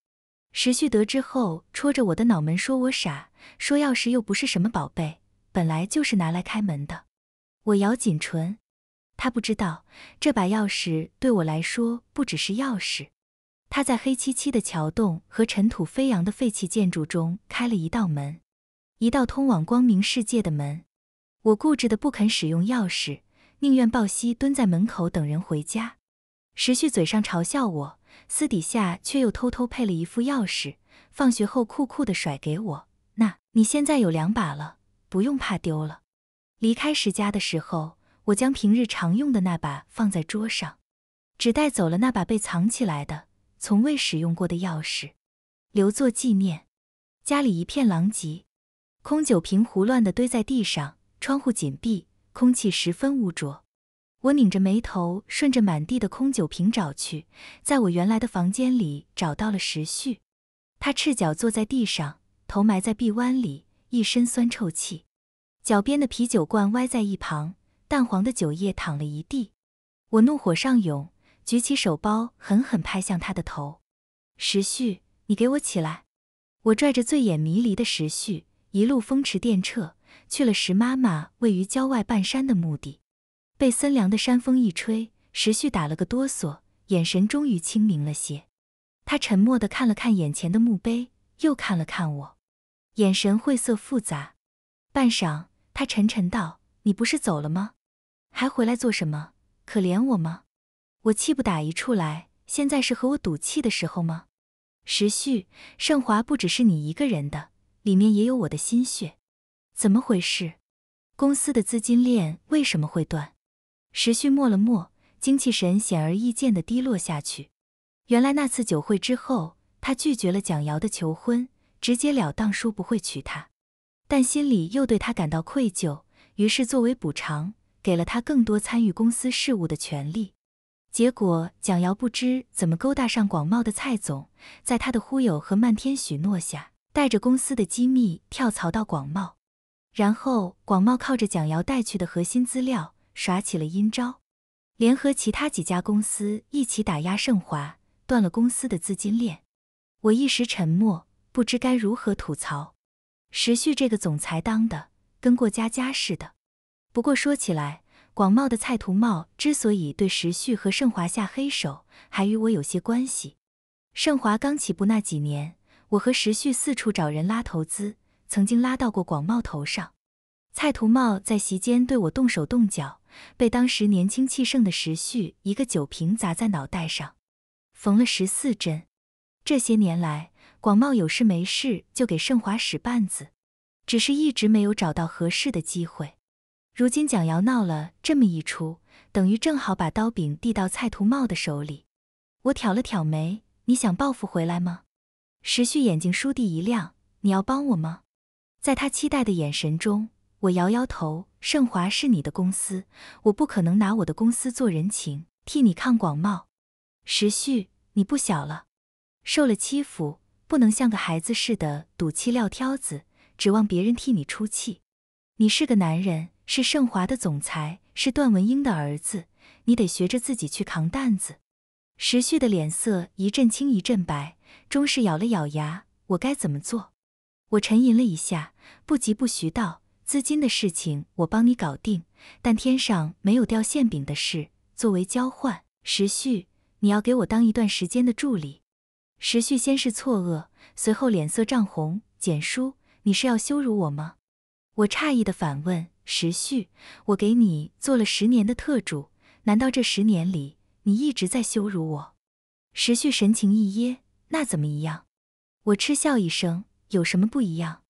时旭得知后，戳着我的脑门说：“我傻，说钥匙又不是什么宝贝，本来就是拿来开门的。”我咬紧唇，他不知道这把钥匙对我来说不只是钥匙，它在黑漆漆的桥洞和尘土飞扬的废弃建筑中开了一道门。一道通往光明世界的门，我固执的不肯使用钥匙，宁愿抱膝蹲在门口等人回家。时旭嘴上嘲笑我，私底下却又偷偷配了一副钥匙，放学后酷酷的甩给我。那，你现在有两把了，不用怕丢了。离开石家的时候，我将平日常用的那把放在桌上，只带走了那把被藏起来的、从未使用过的钥匙，留作纪念。家里一片狼藉。空酒瓶胡乱地堆在地上，窗户紧闭，空气十分污浊。我拧着眉头，顺着满地的空酒瓶找去，在我原来的房间里找到了时旭。他赤脚坐在地上，头埋在臂弯里，一身酸臭气。脚边的啤酒罐歪在一旁，淡黄的酒液淌了一地。我怒火上涌，举起手包，狠狠拍向他的头。时旭，你给我起来！我拽着醉眼迷离的时旭。一路风驰电掣，去了石妈妈位于郊外半山的墓地。被森凉的山风一吹，石旭打了个哆嗦，眼神终于清明了些。他沉默地看了看眼前的墓碑，又看了看我，眼神晦涩复杂。半晌，他沉沉道：“你不是走了吗？还回来做什么？可怜我吗？”我气不打一处来，现在是和我赌气的时候吗？时旭，盛华不只是你一个人的。里面也有我的心血，怎么回事？公司的资金链为什么会断？时旭默了默，精气神显而易见的低落下去。原来那次酒会之后，他拒绝了蒋瑶的求婚，直截了当说不会娶她，但心里又对她感到愧疚，于是作为补偿，给了她更多参与公司事务的权利。结果蒋瑶不知怎么勾搭上广袤的蔡总，在他的忽悠和漫天许诺下。带着公司的机密跳槽到广茂，然后广茂靠着蒋瑶带去的核心资料耍起了阴招，联合其他几家公司一起打压盛华，断了公司的资金链。我一时沉默，不知该如何吐槽。时旭这个总裁当的跟过家家似的。不过说起来，广茂的蔡图茂之所以对时旭和盛华下黑手，还与我有些关系。盛华刚起步那几年。我和时旭四处找人拉投资，曾经拉到过广茂头上。蔡图茂在席间对我动手动脚，被当时年轻气盛的时旭一个酒瓶砸在脑袋上，缝了十四针。这些年来，广茂有事没事就给盛华使绊子，只是一直没有找到合适的机会。如今蒋瑶闹了这么一出，等于正好把刀柄递到蔡图茂的手里。我挑了挑眉：“你想报复回来吗？”时旭眼睛倏地一亮，你要帮我吗？在他期待的眼神中，我摇摇头。盛华是你的公司，我不可能拿我的公司做人情，替你抗广茂。时旭，你不小了，受了欺负，不能像个孩子似的赌气撂挑子，指望别人替你出气。你是个男人，是盛华的总裁，是段文英的儿子，你得学着自己去扛担子。石旭的脸色一阵青一阵白，终是咬了咬牙：“我该怎么做？”我沉吟了一下，不疾不徐道：“资金的事情我帮你搞定，但天上没有掉馅饼的事。作为交换，石旭，你要给我当一段时间的助理。”石旭先是错愕，随后脸色涨红：“简叔，你是要羞辱我吗？”我诧异的反问：“石旭，我给你做了十年的特助，难道这十年里……”你一直在羞辱我，时旭神情一噎。那怎么一样？我嗤笑一声，有什么不一样？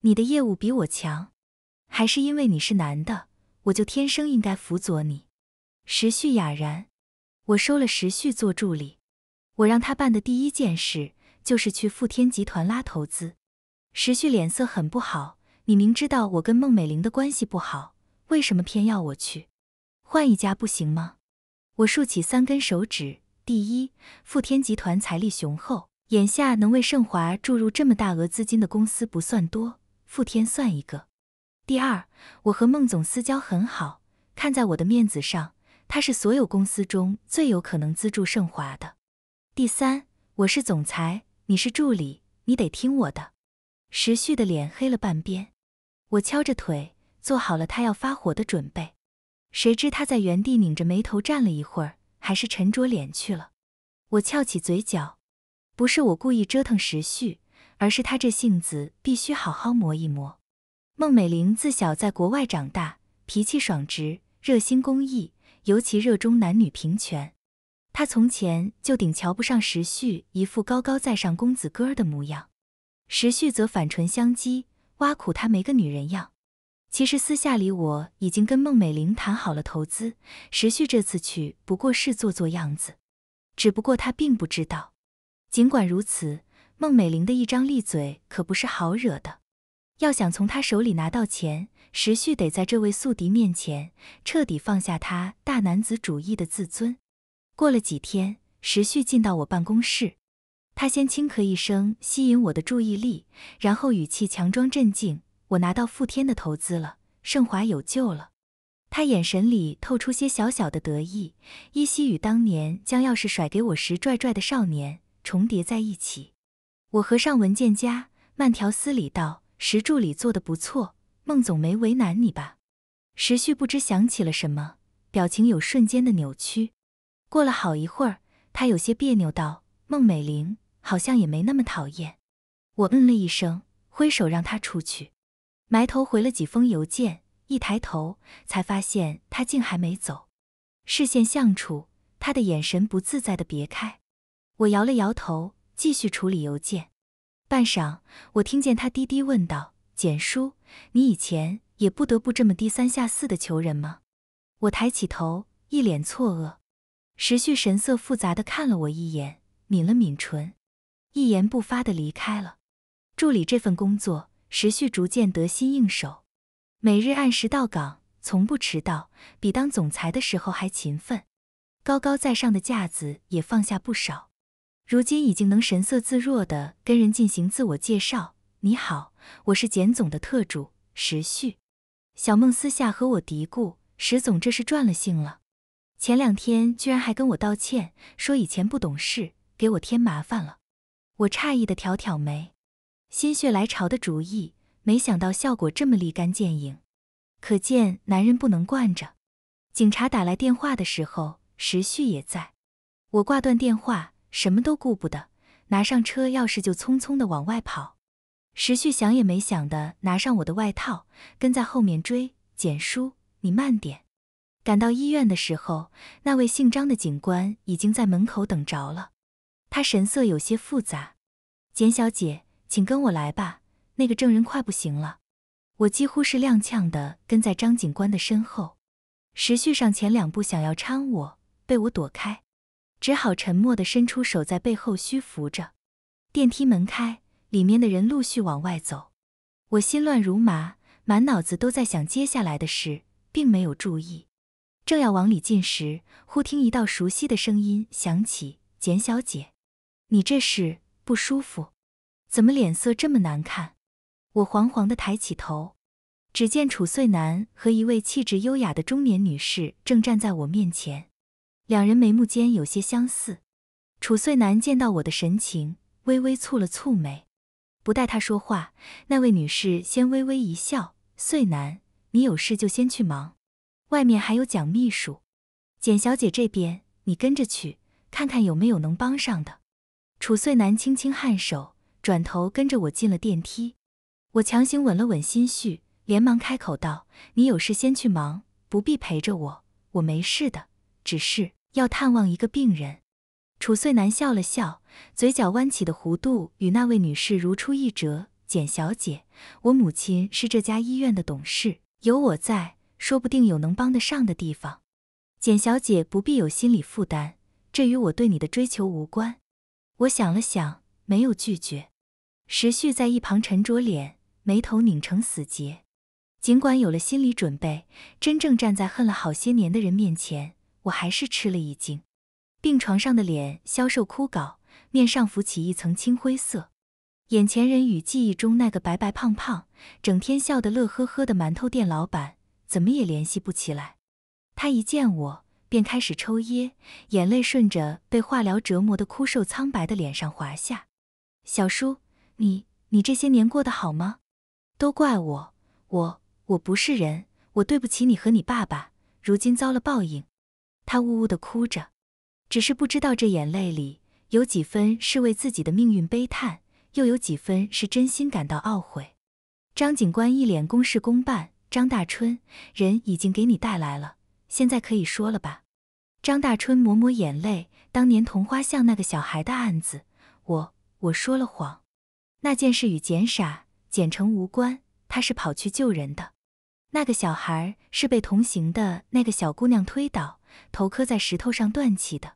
你的业务比我强，还是因为你是男的，我就天生应该辅佐你？时旭哑然。我收了时旭做助理，我让他办的第一件事就是去富天集团拉投资。时旭脸色很不好。你明知道我跟孟美玲的关系不好，为什么偏要我去？换一家不行吗？我竖起三根手指：第一，富天集团财力雄厚，眼下能为盛华注入这么大额资金的公司不算多，富天算一个；第二，我和孟总私交很好，看在我的面子上，他是所有公司中最有可能资助盛华的；第三，我是总裁，你是助理，你得听我的。时旭的脸黑了半边，我敲着腿，做好了他要发火的准备。谁知他在原地拧着眉头站了一会儿，还是沉着脸去了。我翘起嘴角，不是我故意折腾时旭，而是他这性子必须好好磨一磨。孟美玲自小在国外长大，脾气爽直，热心公益，尤其热衷男女平权。她从前就顶瞧不上时旭一副高高在上公子哥儿的模样，时旭则反唇相讥，挖苦她没个女人样。其实私下里我已经跟孟美玲谈好了投资，时旭这次去不过是做做样子，只不过他并不知道。尽管如此，孟美玲的一张利嘴可不是好惹的，要想从他手里拿到钱，时旭得在这位宿敌面前彻底放下他大男子主义的自尊。过了几天，时旭进到我办公室，他先轻咳一声吸引我的注意力，然后语气强装镇静。我拿到傅天的投资了，盛华有救了。他眼神里透出些小小的得意，依稀与当年将钥匙甩给我时拽拽的少年重叠在一起。我合上文件夹，慢条斯理道：“石助理做得不错，孟总没为难你吧？”石旭不知想起了什么，表情有瞬间的扭曲。过了好一会儿，他有些别扭道：“孟美玲好像也没那么讨厌。”我嗯了一声，挥手让他出去。埋头回了几封邮件，一抬头才发现他竟还没走。视线向处，他的眼神不自在的别开。我摇了摇头，继续处理邮件。半晌，我听见他低低问道：“简叔，你以前也不得不这么低三下四的求人吗？”我抬起头，一脸错愕。时旭神色复杂的看了我一眼，抿了抿唇，一言不发的离开了。助理这份工作。时序逐渐得心应手，每日按时到岗，从不迟到，比当总裁的时候还勤奋。高高在上的架子也放下不少，如今已经能神色自若地跟人进行自我介绍。你好，我是简总的特助时序。小梦私下和我嘀咕：“时总这是转了性了，前两天居然还跟我道歉，说以前不懂事，给我添麻烦了。”我诧异的挑挑眉。心血来潮的主意，没想到效果这么立竿见影，可见男人不能惯着。警察打来电话的时候，时旭也在。我挂断电话，什么都顾不得，拿上车钥匙就匆匆的往外跑。时旭想也没想的拿上我的外套，跟在后面追。简叔，你慢点。赶到医院的时候，那位姓张的警官已经在门口等着了。他神色有些复杂。简小姐。请跟我来吧，那个证人快不行了。我几乎是踉跄的跟在张警官的身后，时旭上前两步想要搀我，被我躲开，只好沉默的伸出手在背后虚扶着。电梯门开，里面的人陆续往外走，我心乱如麻，满脑子都在想接下来的事，并没有注意。正要往里进时，忽听一道熟悉的声音响起：“简小姐，你这是不舒服？”怎么脸色这么难看？我惶惶的抬起头，只见楚岁南和一位气质优雅的中年女士正站在我面前，两人眉目间有些相似。楚岁南见到我的神情，微微蹙了蹙眉。不待他说话，那位女士先微微一笑：“岁南，你有事就先去忙，外面还有蒋秘书、简小姐这边，你跟着去看看有没有能帮上的。”楚岁南轻轻颔首。转头跟着我进了电梯，我强行稳了稳心绪，连忙开口道：“你有事先去忙，不必陪着我，我没事的，只是要探望一个病人。”楚岁南笑了笑，嘴角弯起的弧度与那位女士如出一辙。简小姐，我母亲是这家医院的董事，有我在，说不定有能帮得上的地方。简小姐不必有心理负担，这与我对你的追求无关。我想了想，没有拒绝。时旭在一旁沉着脸，眉头拧成死结。尽管有了心理准备，真正站在恨了好些年的人面前，我还是吃了一惊。病床上的脸消瘦枯槁，面上浮起一层青灰色。眼前人与记忆中那个白白胖胖、整天笑得乐呵呵的馒头店老板，怎么也联系不起来。他一见我，便开始抽噎，眼泪顺着被化疗折磨的枯瘦苍白的脸上滑下。小叔。你你这些年过得好吗？都怪我，我我不是人，我对不起你和你爸爸，如今遭了报应。他呜呜地哭着，只是不知道这眼泪里有几分是为自己的命运悲叹，又有几分是真心感到懊悔。张警官一脸公事公办，张大春，人已经给你带来了，现在可以说了吧？张大春抹抹眼泪，当年同花巷那个小孩的案子，我我说了谎。那件事与简傻、简成无关，他是跑去救人的。那个小孩是被同行的那个小姑娘推倒，头磕在石头上断气的。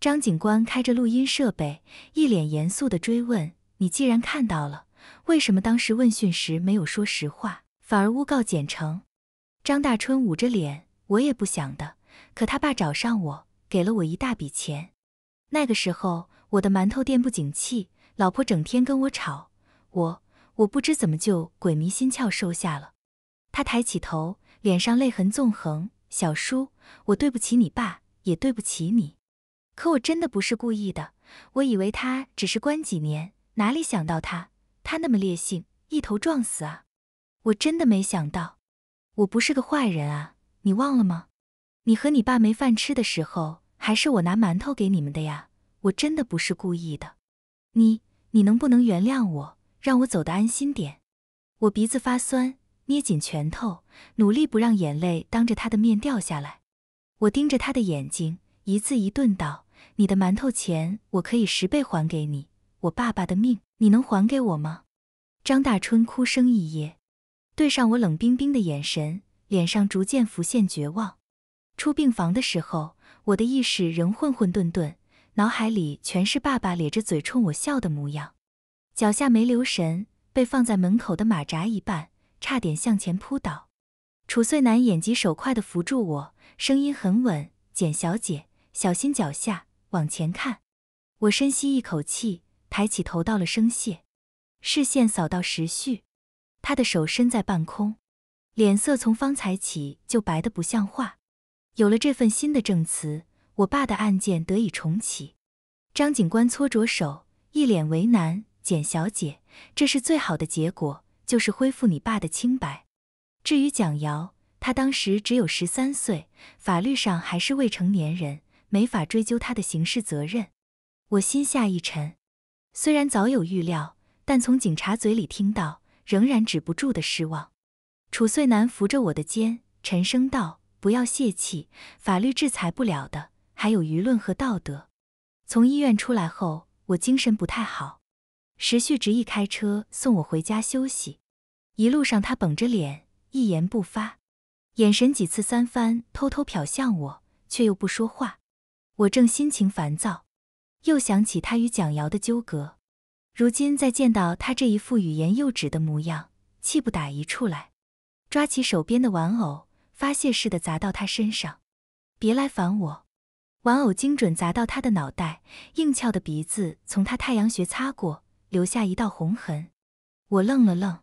张警官开着录音设备，一脸严肃地追问：“你既然看到了，为什么当时问讯时没有说实话，反而诬告简成？”张大春捂着脸：“我也不想的，可他爸找上我，给了我一大笔钱。那个时候我的馒头店不景气。”老婆整天跟我吵，我我不知怎么就鬼迷心窍收下了。他抬起头，脸上泪痕纵横。小叔，我对不起你爸，也对不起你。可我真的不是故意的，我以为他只是关几年，哪里想到他他那么烈性，一头撞死啊！我真的没想到，我不是个坏人啊，你忘了吗？你和你爸没饭吃的时候，还是我拿馒头给你们的呀！我真的不是故意的，你。你能不能原谅我，让我走得安心点？我鼻子发酸，捏紧拳头，努力不让眼泪当着他的面掉下来。我盯着他的眼睛，一字一顿道：“你的馒头钱我可以十倍还给你，我爸爸的命你能还给我吗？”张大春哭声一噎，对上我冷冰冰的眼神，脸上逐渐浮现绝望。出病房的时候，我的意识仍混混沌沌。脑海里全是爸爸咧着嘴冲我笑的模样，脚下没留神被放在门口的马扎一绊，差点向前扑倒。楚岁南眼疾手快地扶住我，声音很稳：“简小姐，小心脚下，往前看。”我深吸一口气，抬起头，到了声谢，视线扫到时序，他的手伸在半空，脸色从方才起就白得不像话。有了这份新的证词。我爸的案件得以重启，张警官搓着手，一脸为难。简小姐，这是最好的结果，就是恢复你爸的清白。至于蒋瑶，她当时只有十三岁，法律上还是未成年人，没法追究她的刑事责任。我心下一沉，虽然早有预料，但从警察嘴里听到，仍然止不住的失望。楚穗南扶着我的肩，沉声道：“不要泄气，法律制裁不了的。”还有舆论和道德。从医院出来后，我精神不太好。时旭执意开车送我回家休息，一路上他绷着脸，一言不发，眼神几次三番偷偷瞟向我，却又不说话。我正心情烦躁，又想起他与蒋瑶的纠葛，如今再见到他这一副欲言又止的模样，气不打一处来，抓起手边的玩偶，发泄似的砸到他身上：“别来烦我！”玩偶精准砸到他的脑袋，硬翘的鼻子从他太阳穴擦过，留下一道红痕。我愣了愣，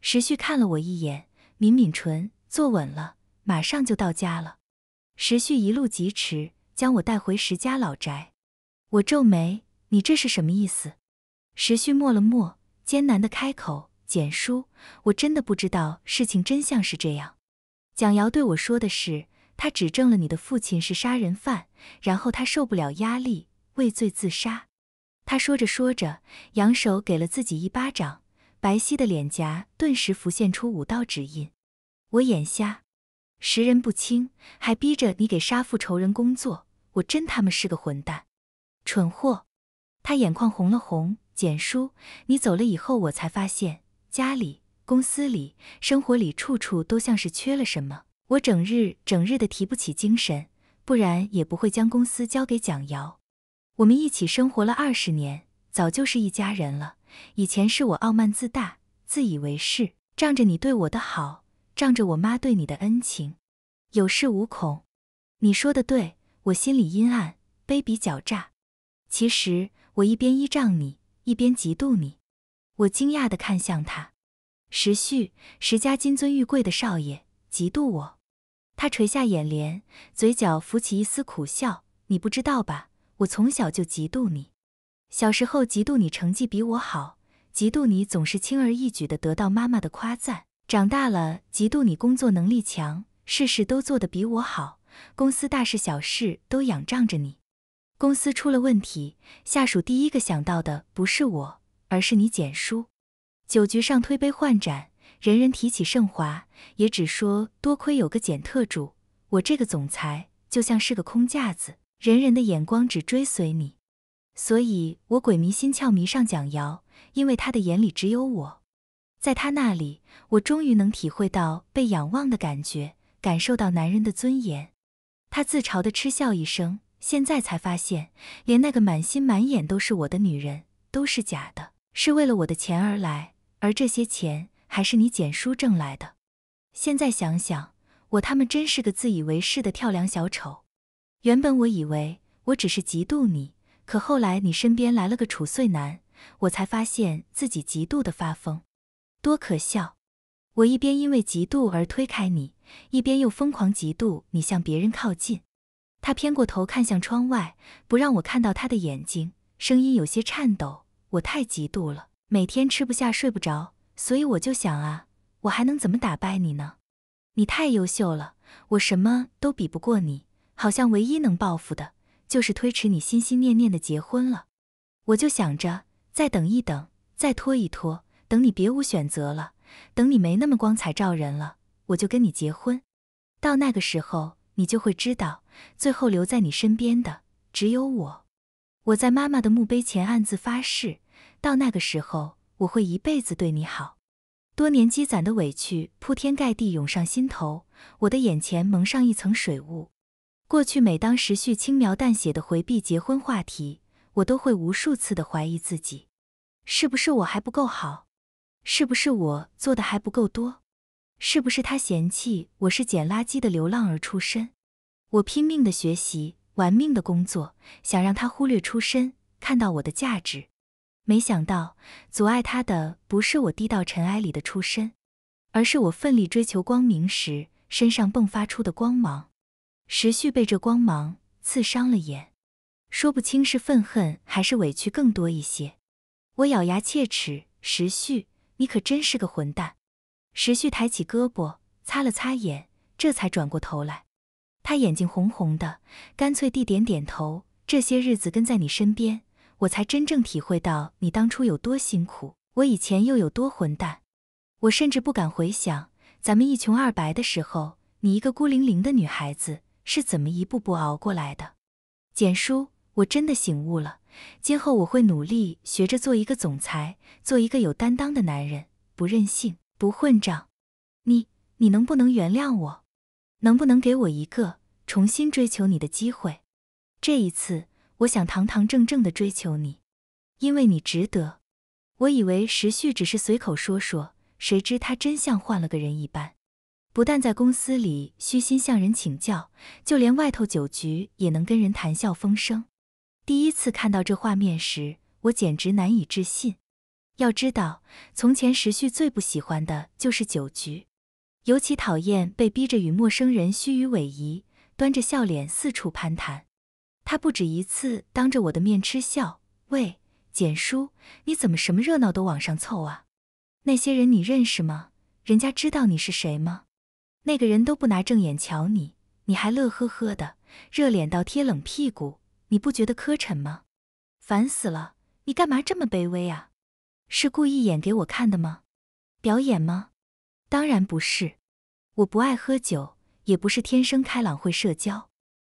时旭看了我一眼，抿抿唇，坐稳了，马上就到家了。时旭一路疾驰，将我带回石家老宅。我皱眉：“你这是什么意思？”时旭默了默，艰难的开口：“简叔，我真的不知道事情真相是这样。蒋瑶对我说的是。”他指证了你的父亲是杀人犯，然后他受不了压力，畏罪自杀。他说着说着，扬手给了自己一巴掌，白皙的脸颊顿时浮现出五道指印。我眼瞎，识人不清，还逼着你给杀父仇人工作，我真他妈是个混蛋，蠢货！他眼眶红了红，简叔，你走了以后，我才发现家里、公司里、生活里，处处都像是缺了什么。我整日整日的提不起精神，不然也不会将公司交给蒋瑶。我们一起生活了二十年，早就是一家人了。以前是我傲慢自大、自以为是，仗着你对我的好，仗着我妈对你的恩情，有恃无恐。你说的对，我心里阴暗、卑鄙、狡诈。其实我一边依仗你，一边嫉妒你。我惊讶地看向他，时旭，石家金尊玉贵的少爷，嫉妒我？他垂下眼帘，嘴角浮起一丝苦笑。你不知道吧？我从小就嫉妒你。小时候嫉妒你成绩比我好，嫉妒你总是轻而易举地得到妈妈的夸赞。长大了，嫉妒你工作能力强，事事都做得比我好，公司大事小事都仰仗着你。公司出了问题，下属第一个想到的不是我，而是你，简叔。酒局上推杯换盏。人人提起盛华，也只说多亏有个简特助，我这个总裁就像是个空架子。人人的眼光只追随你，所以我鬼迷心窍迷上蒋瑶，因为他的眼里只有我。在他那里，我终于能体会到被仰望的感觉，感受到男人的尊严。他自嘲地嗤笑一声，现在才发现，连那个满心满眼都是我的女人都是假的，是为了我的钱而来，而这些钱。还是你捡书挣来的。现在想想，我他妈真是个自以为是的跳梁小丑。原本我以为我只是嫉妒你，可后来你身边来了个楚遂男，我才发现自己嫉妒的发疯，多可笑！我一边因为嫉妒而推开你，一边又疯狂嫉妒你向别人靠近。他偏过头看向窗外，不让我看到他的眼睛，声音有些颤抖。我太嫉妒了，每天吃不下，睡不着。所以我就想啊，我还能怎么打败你呢？你太优秀了，我什么都比不过你。好像唯一能报复的，就是推迟你心心念念的结婚了。我就想着再等一等，再拖一拖，等你别无选择了，等你没那么光彩照人了，我就跟你结婚。到那个时候，你就会知道，最后留在你身边的只有我。我在妈妈的墓碑前暗自发誓，到那个时候。我会一辈子对你好。多年积攒的委屈铺天盖地涌上心头，我的眼前蒙上一层水雾。过去每当时续轻描淡写的回避结婚话题，我都会无数次的怀疑自己，是不是我还不够好？是不是我做的还不够多？是不是他嫌弃我是捡垃圾的流浪儿出身？我拼命的学习，玩命的工作，想让他忽略出身，看到我的价值。没想到，阻碍他的不是我低到尘埃里的出身，而是我奋力追求光明时身上迸发出的光芒。时序被这光芒刺伤了眼，说不清是愤恨还是委屈更多一些。我咬牙切齿：“时序，你可真是个混蛋。”时序抬起胳膊擦了擦眼，这才转过头来。他眼睛红红的，干脆地点点头：“这些日子跟在你身边。”我才真正体会到你当初有多辛苦，我以前又有多混蛋。我甚至不敢回想，咱们一穷二白的时候，你一个孤零零的女孩子是怎么一步步熬过来的。简叔，我真的醒悟了，今后我会努力学着做一个总裁，做一个有担当的男人，不任性，不混账。你，你能不能原谅我？能不能给我一个重新追求你的机会？这一次。我想堂堂正正的追求你，因为你值得。我以为时旭只是随口说说，谁知他真像换了个人一般，不但在公司里虚心向人请教，就连外头酒局也能跟人谈笑风生。第一次看到这画面时，我简直难以置信。要知道，从前时旭最不喜欢的就是酒局，尤其讨厌被逼着与陌生人虚与委蛇，端着笑脸四处攀谈。他不止一次当着我的面嗤笑：“喂，简叔，你怎么什么热闹都往上凑啊？那些人你认识吗？人家知道你是谁吗？那个人都不拿正眼瞧你，你还乐呵呵的，热脸到贴冷屁股，你不觉得磕碜吗？烦死了！你干嘛这么卑微啊？是故意演给我看的吗？表演吗？当然不是。我不爱喝酒，也不是天生开朗会社交。”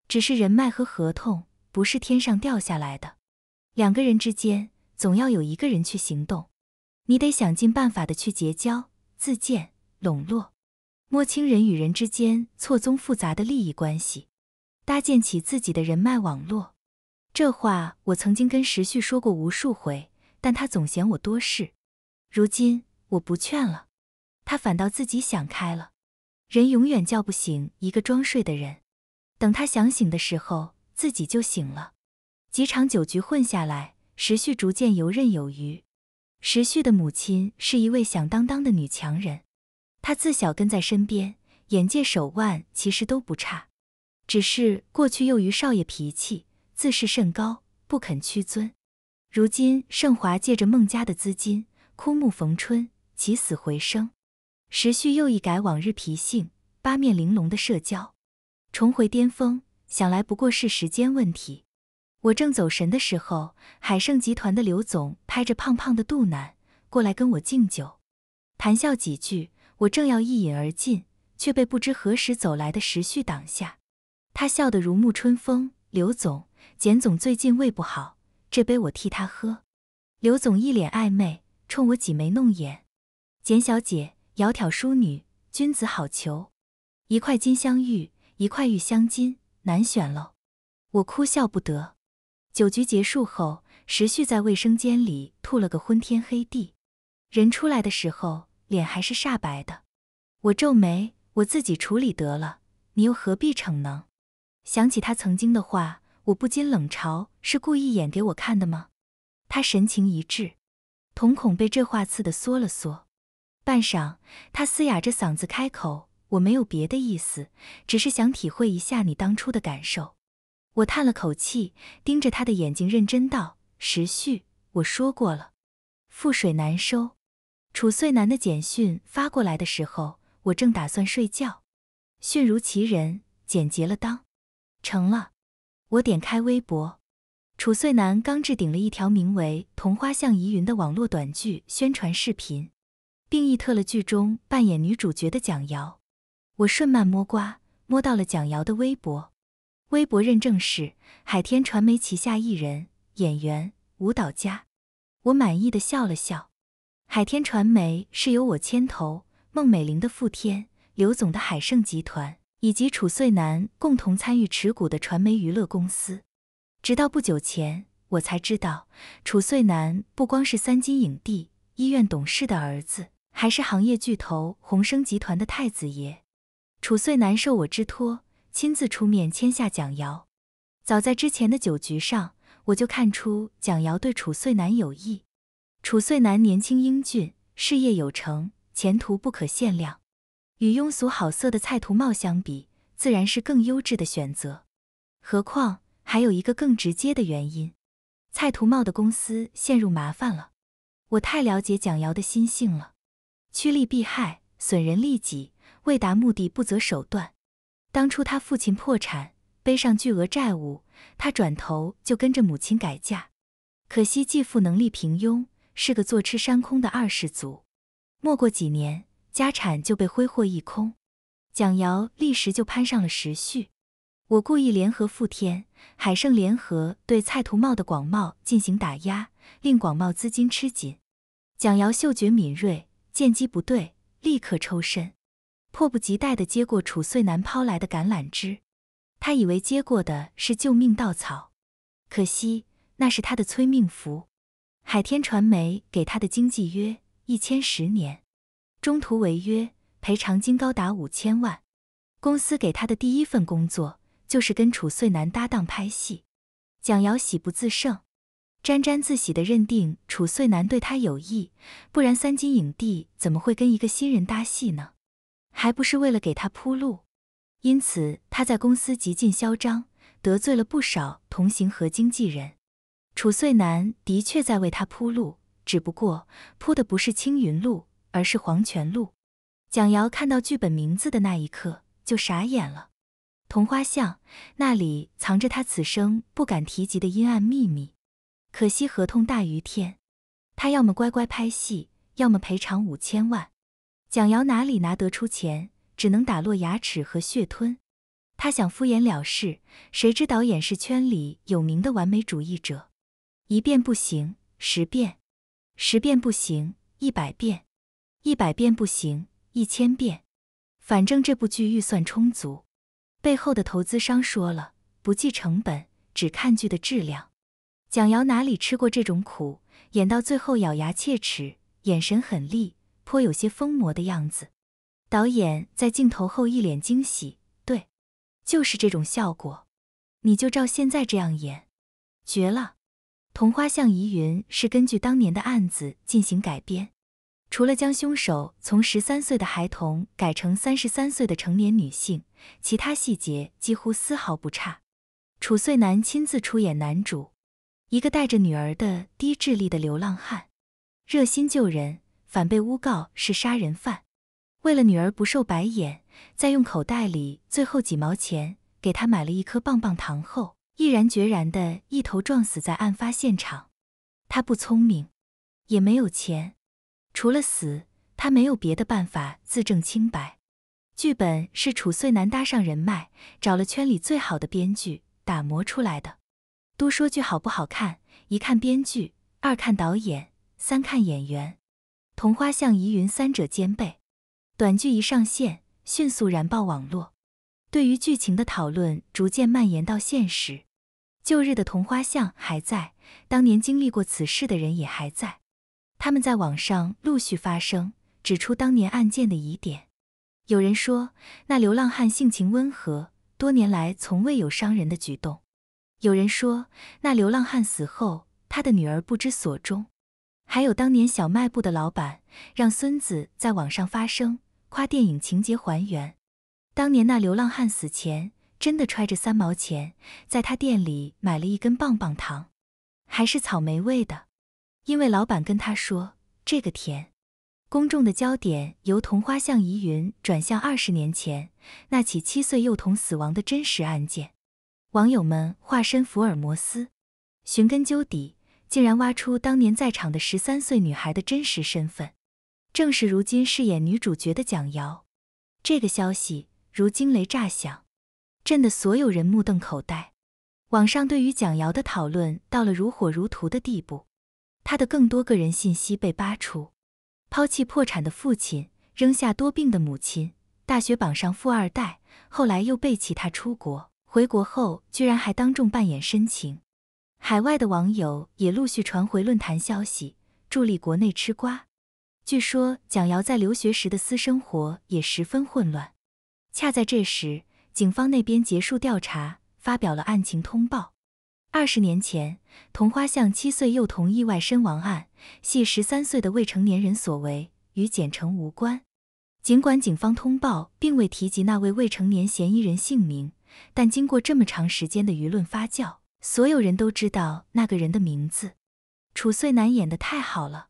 只是人脉和合同不是天上掉下来的，两个人之间总要有一个人去行动，你得想尽办法的去结交、自荐、笼络，摸清人与人之间错综复杂的利益关系，搭建起自己的人脉网络。这话我曾经跟时旭说过无数回，但他总嫌我多事。如今我不劝了，他反倒自己想开了。人永远叫不醒一个装睡的人。等他想醒的时候，自己就醒了。几场酒局混下来，时旭逐渐游刃有余。时旭的母亲是一位响当当的女强人，她自小跟在身边，眼界手腕其实都不差，只是过去由于少爷脾气，自视甚高，不肯屈尊。如今盛华借着孟家的资金，枯木逢春，起死回生，时旭又一改往日脾性，八面玲珑的社交。重回巅峰，想来不过是时间问题。我正走神的时候，海盛集团的刘总拍着胖胖的肚腩过来跟我敬酒，谈笑几句。我正要一饮而尽，却被不知何时走来的时旭挡下。他笑得如沐春风。刘总，简总最近胃不好，这杯我替他喝。刘总一脸暧昧，冲我挤眉弄眼。简小姐，窈窕淑女，君子好逑。一块金镶玉。一块玉镶金，难选喽！我哭笑不得。酒局结束后，时旭在卫生间里吐了个昏天黑地，人出来的时候脸还是煞白的。我皱眉：“我自己处理得了，你又何必逞能？”想起他曾经的话，我不禁冷嘲：“是故意演给我看的吗？”他神情一滞，瞳孔被这话刺得缩了缩。半晌，他嘶哑着嗓子开口。我没有别的意思，只是想体会一下你当初的感受。我叹了口气，盯着他的眼睛，认真道：“时序，我说过了，覆水难收。”楚岁南的简讯发过来的时候，我正打算睡觉。迅如其人，简洁了当，成了。我点开微博，楚岁南刚置顶了一条名为《桐花巷疑云》的网络短剧宣传视频，并臆特了剧中扮演女主角的蒋瑶。我顺蔓摸瓜，摸到了蒋瑶的微博。微博认证是海天传媒旗下艺人、演员、舞蹈家。我满意的笑了笑。海天传媒是由我牵头，孟美玲的傅天、刘总的海盛集团以及楚遂南共同参与持股的传媒娱乐公司。直到不久前，我才知道楚遂南不光是三金影帝、医院董事的儿子，还是行业巨头宏声集团的太子爷。楚遂南受我之托，亲自出面签下蒋瑶。早在之前的酒局上，我就看出蒋瑶对楚遂南有意。楚遂南年轻英俊，事业有成，前途不可限量。与庸俗好色的蔡图茂相比，自然是更优质的选择。何况还有一个更直接的原因：蔡图茂的公司陷入麻烦了。我太了解蒋瑶的心性了，趋利避害，损人利己。为达目的不择手段。当初他父亲破产，背上巨额债务，他转头就跟着母亲改嫁。可惜继父能力平庸，是个坐吃山空的二世祖。没过几年，家产就被挥霍一空。蒋瑶立时就攀上了时序。我故意联合富天海盛联合对蔡图茂的广茂进行打压，令广茂资金吃紧。蒋瑶嗅觉敏锐，见机不对，立刻抽身。迫不及待地接过楚遂南抛来的橄榄枝，他以为接过的是救命稻草，可惜那是他的催命符。海天传媒给他的经纪约一千，十年，中途违约赔偿金高达五千万。公司给他的第一份工作就是跟楚遂南搭档拍戏。蒋瑶喜不自胜，沾沾自喜地认定楚遂南对他有意，不然三金影帝怎么会跟一个新人搭戏呢？还不是为了给他铺路，因此他在公司极尽嚣张，得罪了不少同行和经纪人。楚穗南的确在为他铺路，只不过铺的不是青云路，而是黄泉路。蒋瑶看到剧本名字的那一刻就傻眼了，《桐花巷》那里藏着他此生不敢提及的阴暗秘密。可惜合同大于天，他要么乖乖拍戏，要么赔偿五千万。蒋瑶哪里拿得出钱，只能打落牙齿和血吞。他想敷衍了事，谁知导演是圈里有名的完美主义者，一遍不行，十遍，十遍不行，一百遍，一百遍不行，一千遍。反正这部剧预算充足，背后的投资商说了，不计成本，只看剧的质量。蒋瑶哪里吃过这种苦，演到最后咬牙切齿，眼神狠戾。颇有些疯魔的样子，导演在镜头后一脸惊喜，对，就是这种效果，你就照现在这样演，绝了！《桐花向疑云》是根据当年的案子进行改编，除了将凶手从十三岁的孩童改成三十三岁的成年女性，其他细节几乎丝毫不差。楚遂男亲自出演男主，一个带着女儿的低智力的流浪汉，热心救人。反被诬告是杀人犯，为了女儿不受白眼，在用口袋里最后几毛钱给她买了一颗棒棒糖后，毅然决然地一头撞死在案发现场。他不聪明，也没有钱，除了死，他没有别的办法自证清白。剧本是楚遂南搭上人脉，找了圈里最好的编剧打磨出来的。多说句好不好看？一看编剧，二看导演，三看演员。同花巷疑云三者兼备，短剧一上线迅速燃爆网络。对于剧情的讨论逐渐蔓延到现实。旧日的同花巷还在，当年经历过此事的人也还在。他们在网上陆续发声，指出当年案件的疑点。有人说，那流浪汉性情温和，多年来从未有伤人的举动。有人说，那流浪汉死后，他的女儿不知所终。还有当年小卖部的老板让孙子在网上发声，夸电影情节还原。当年那流浪汉死前真的揣着三毛钱，在他店里买了一根棒棒糖，还是草莓味的，因为老板跟他说这个甜。公众的焦点由同花向疑云转向二十年前那起七岁幼童死亡的真实案件，网友们化身福尔摩斯，寻根究底。竟然挖出当年在场的十三岁女孩的真实身份，正是如今饰演女主角的蒋瑶。这个消息如惊雷炸响，震得所有人目瞪口呆。网上对于蒋瑶的讨论到了如火如荼的地步，她的更多个人信息被扒出：抛弃破产的父亲，扔下多病的母亲，大学绑上富二代，后来又背弃她出国，回国后居然还当众扮演深情。海外的网友也陆续传回论坛消息，助力国内吃瓜。据说蒋瑶在留学时的私生活也十分混乱。恰在这时，警方那边结束调查，发表了案情通报：二十年前桐花巷七岁幼童意外身亡案，系十三岁的未成年人所为，与简成无关。尽管警方通报并未提及那位未成年嫌疑人姓名，但经过这么长时间的舆论发酵。所有人都知道那个人的名字，楚遂南演的太好了。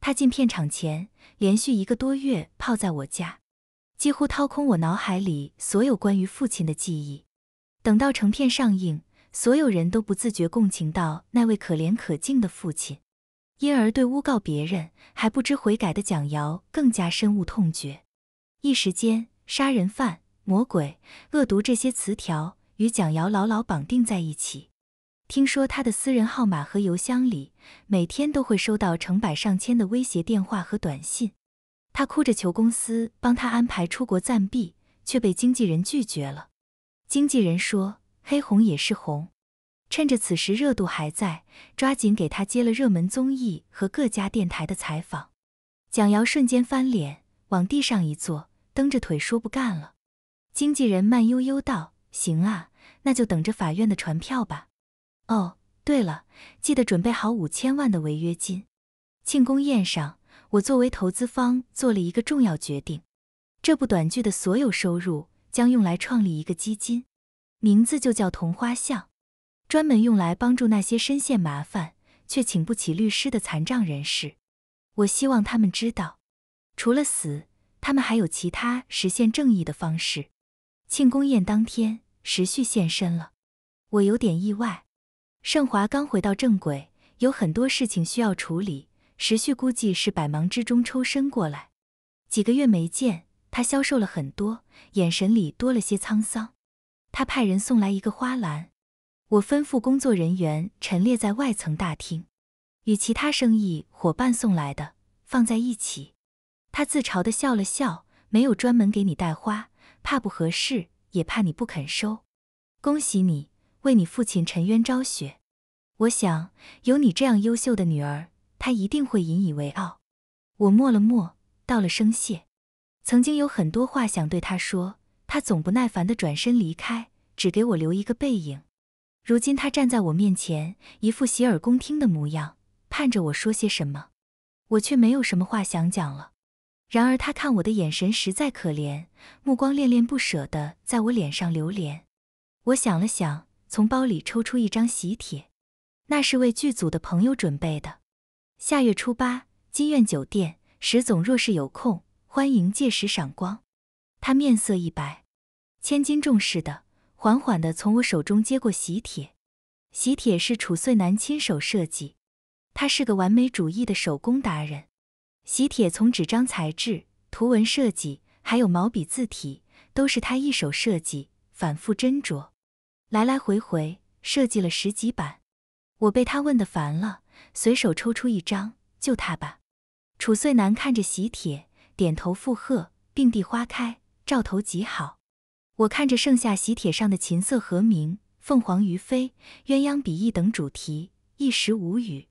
他进片场前，连续一个多月泡在我家，几乎掏空我脑海里所有关于父亲的记忆。等到成片上映，所有人都不自觉共情到那位可怜可敬的父亲，因而对诬告别人还不知悔改的蒋瑶更加深恶痛绝。一时间，杀人犯、魔鬼、恶毒这些词条与蒋瑶牢牢绑定在一起。听说他的私人号码和邮箱里每天都会收到成百上千的威胁电话和短信，他哭着求公司帮他安排出国暂避，却被经纪人拒绝了。经纪人说：“黑红也是红，趁着此时热度还在，抓紧给他接了热门综艺和各家电台的采访。”蒋瑶瞬间翻脸，往地上一坐，蹬着腿说不干了。经纪人慢悠悠道：“行啊，那就等着法院的传票吧。”哦，对了，记得准备好五千万的违约金。庆功宴上，我作为投资方做了一个重要决定：这部短剧的所有收入将用来创立一个基金，名字就叫“同花巷”，专门用来帮助那些深陷麻烦却请不起律师的残障人士。我希望他们知道，除了死，他们还有其他实现正义的方式。庆功宴当天，时序现身了，我有点意外。盛华刚回到正轨，有很多事情需要处理，时旭估计是百忙之中抽身过来。几个月没见，他消瘦了很多，眼神里多了些沧桑。他派人送来一个花篮，我吩咐工作人员陈列在外层大厅，与其他生意伙伴送来的放在一起。他自嘲地笑了笑，没有专门给你带花，怕不合适，也怕你不肯收。恭喜你。为你父亲沉冤昭雪，我想有你这样优秀的女儿，他一定会引以为傲。我默了默，道了声谢。曾经有很多话想对他说，他总不耐烦的转身离开，只给我留一个背影。如今他站在我面前，一副洗耳恭听的模样，盼着我说些什么，我却没有什么话想讲了。然而他看我的眼神实在可怜，目光恋恋不舍的在我脸上流连。我想了想。从包里抽出一张喜帖，那是为剧组的朋友准备的。下月初八，金苑酒店，石总若是有空，欢迎届时赏光。他面色一白，千斤重似的，缓缓地从我手中接过喜帖。喜帖是楚遂南亲手设计，他是个完美主义的手工达人。喜帖从纸张材质、图文设计，还有毛笔字体，都是他一手设计，反复斟酌。来来回回设计了十几版，我被他问的烦了，随手抽出一张，就他吧。楚遂南看着喜帖，点头附和，并蒂花开，兆头极好。我看着剩下喜帖上的琴瑟和鸣、凤凰于飞、鸳鸯比翼等主题，一时无语。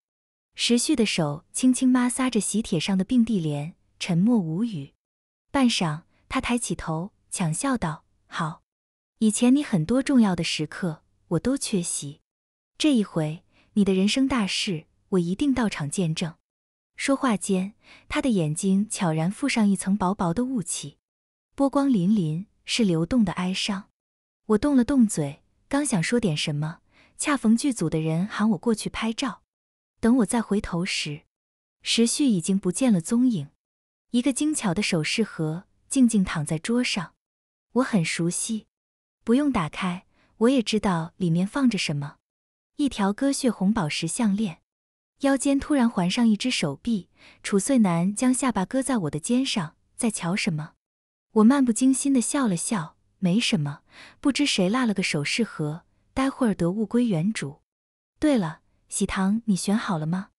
时旭的手轻轻摩挲着喜帖上的并蒂莲，沉默无语。半晌，他抬起头，强笑道：“好。”以前你很多重要的时刻我都缺席，这一回你的人生大事我一定到场见证。说话间，他的眼睛悄然附上一层薄薄的雾气，波光粼粼，是流动的哀伤。我动了动嘴，刚想说点什么，恰逢剧组的人喊我过去拍照。等我再回头时，时序已经不见了踪影，一个精巧的首饰盒静静躺在桌上，我很熟悉。不用打开，我也知道里面放着什么。一条鸽血红宝石项链，腰间突然环上一只手臂。楚岁南将下巴搁在我的肩上，在瞧什么？我漫不经心的笑了笑，没什么。不知谁落了个首饰盒，待会儿得物归原主。对了，喜糖你选好了吗？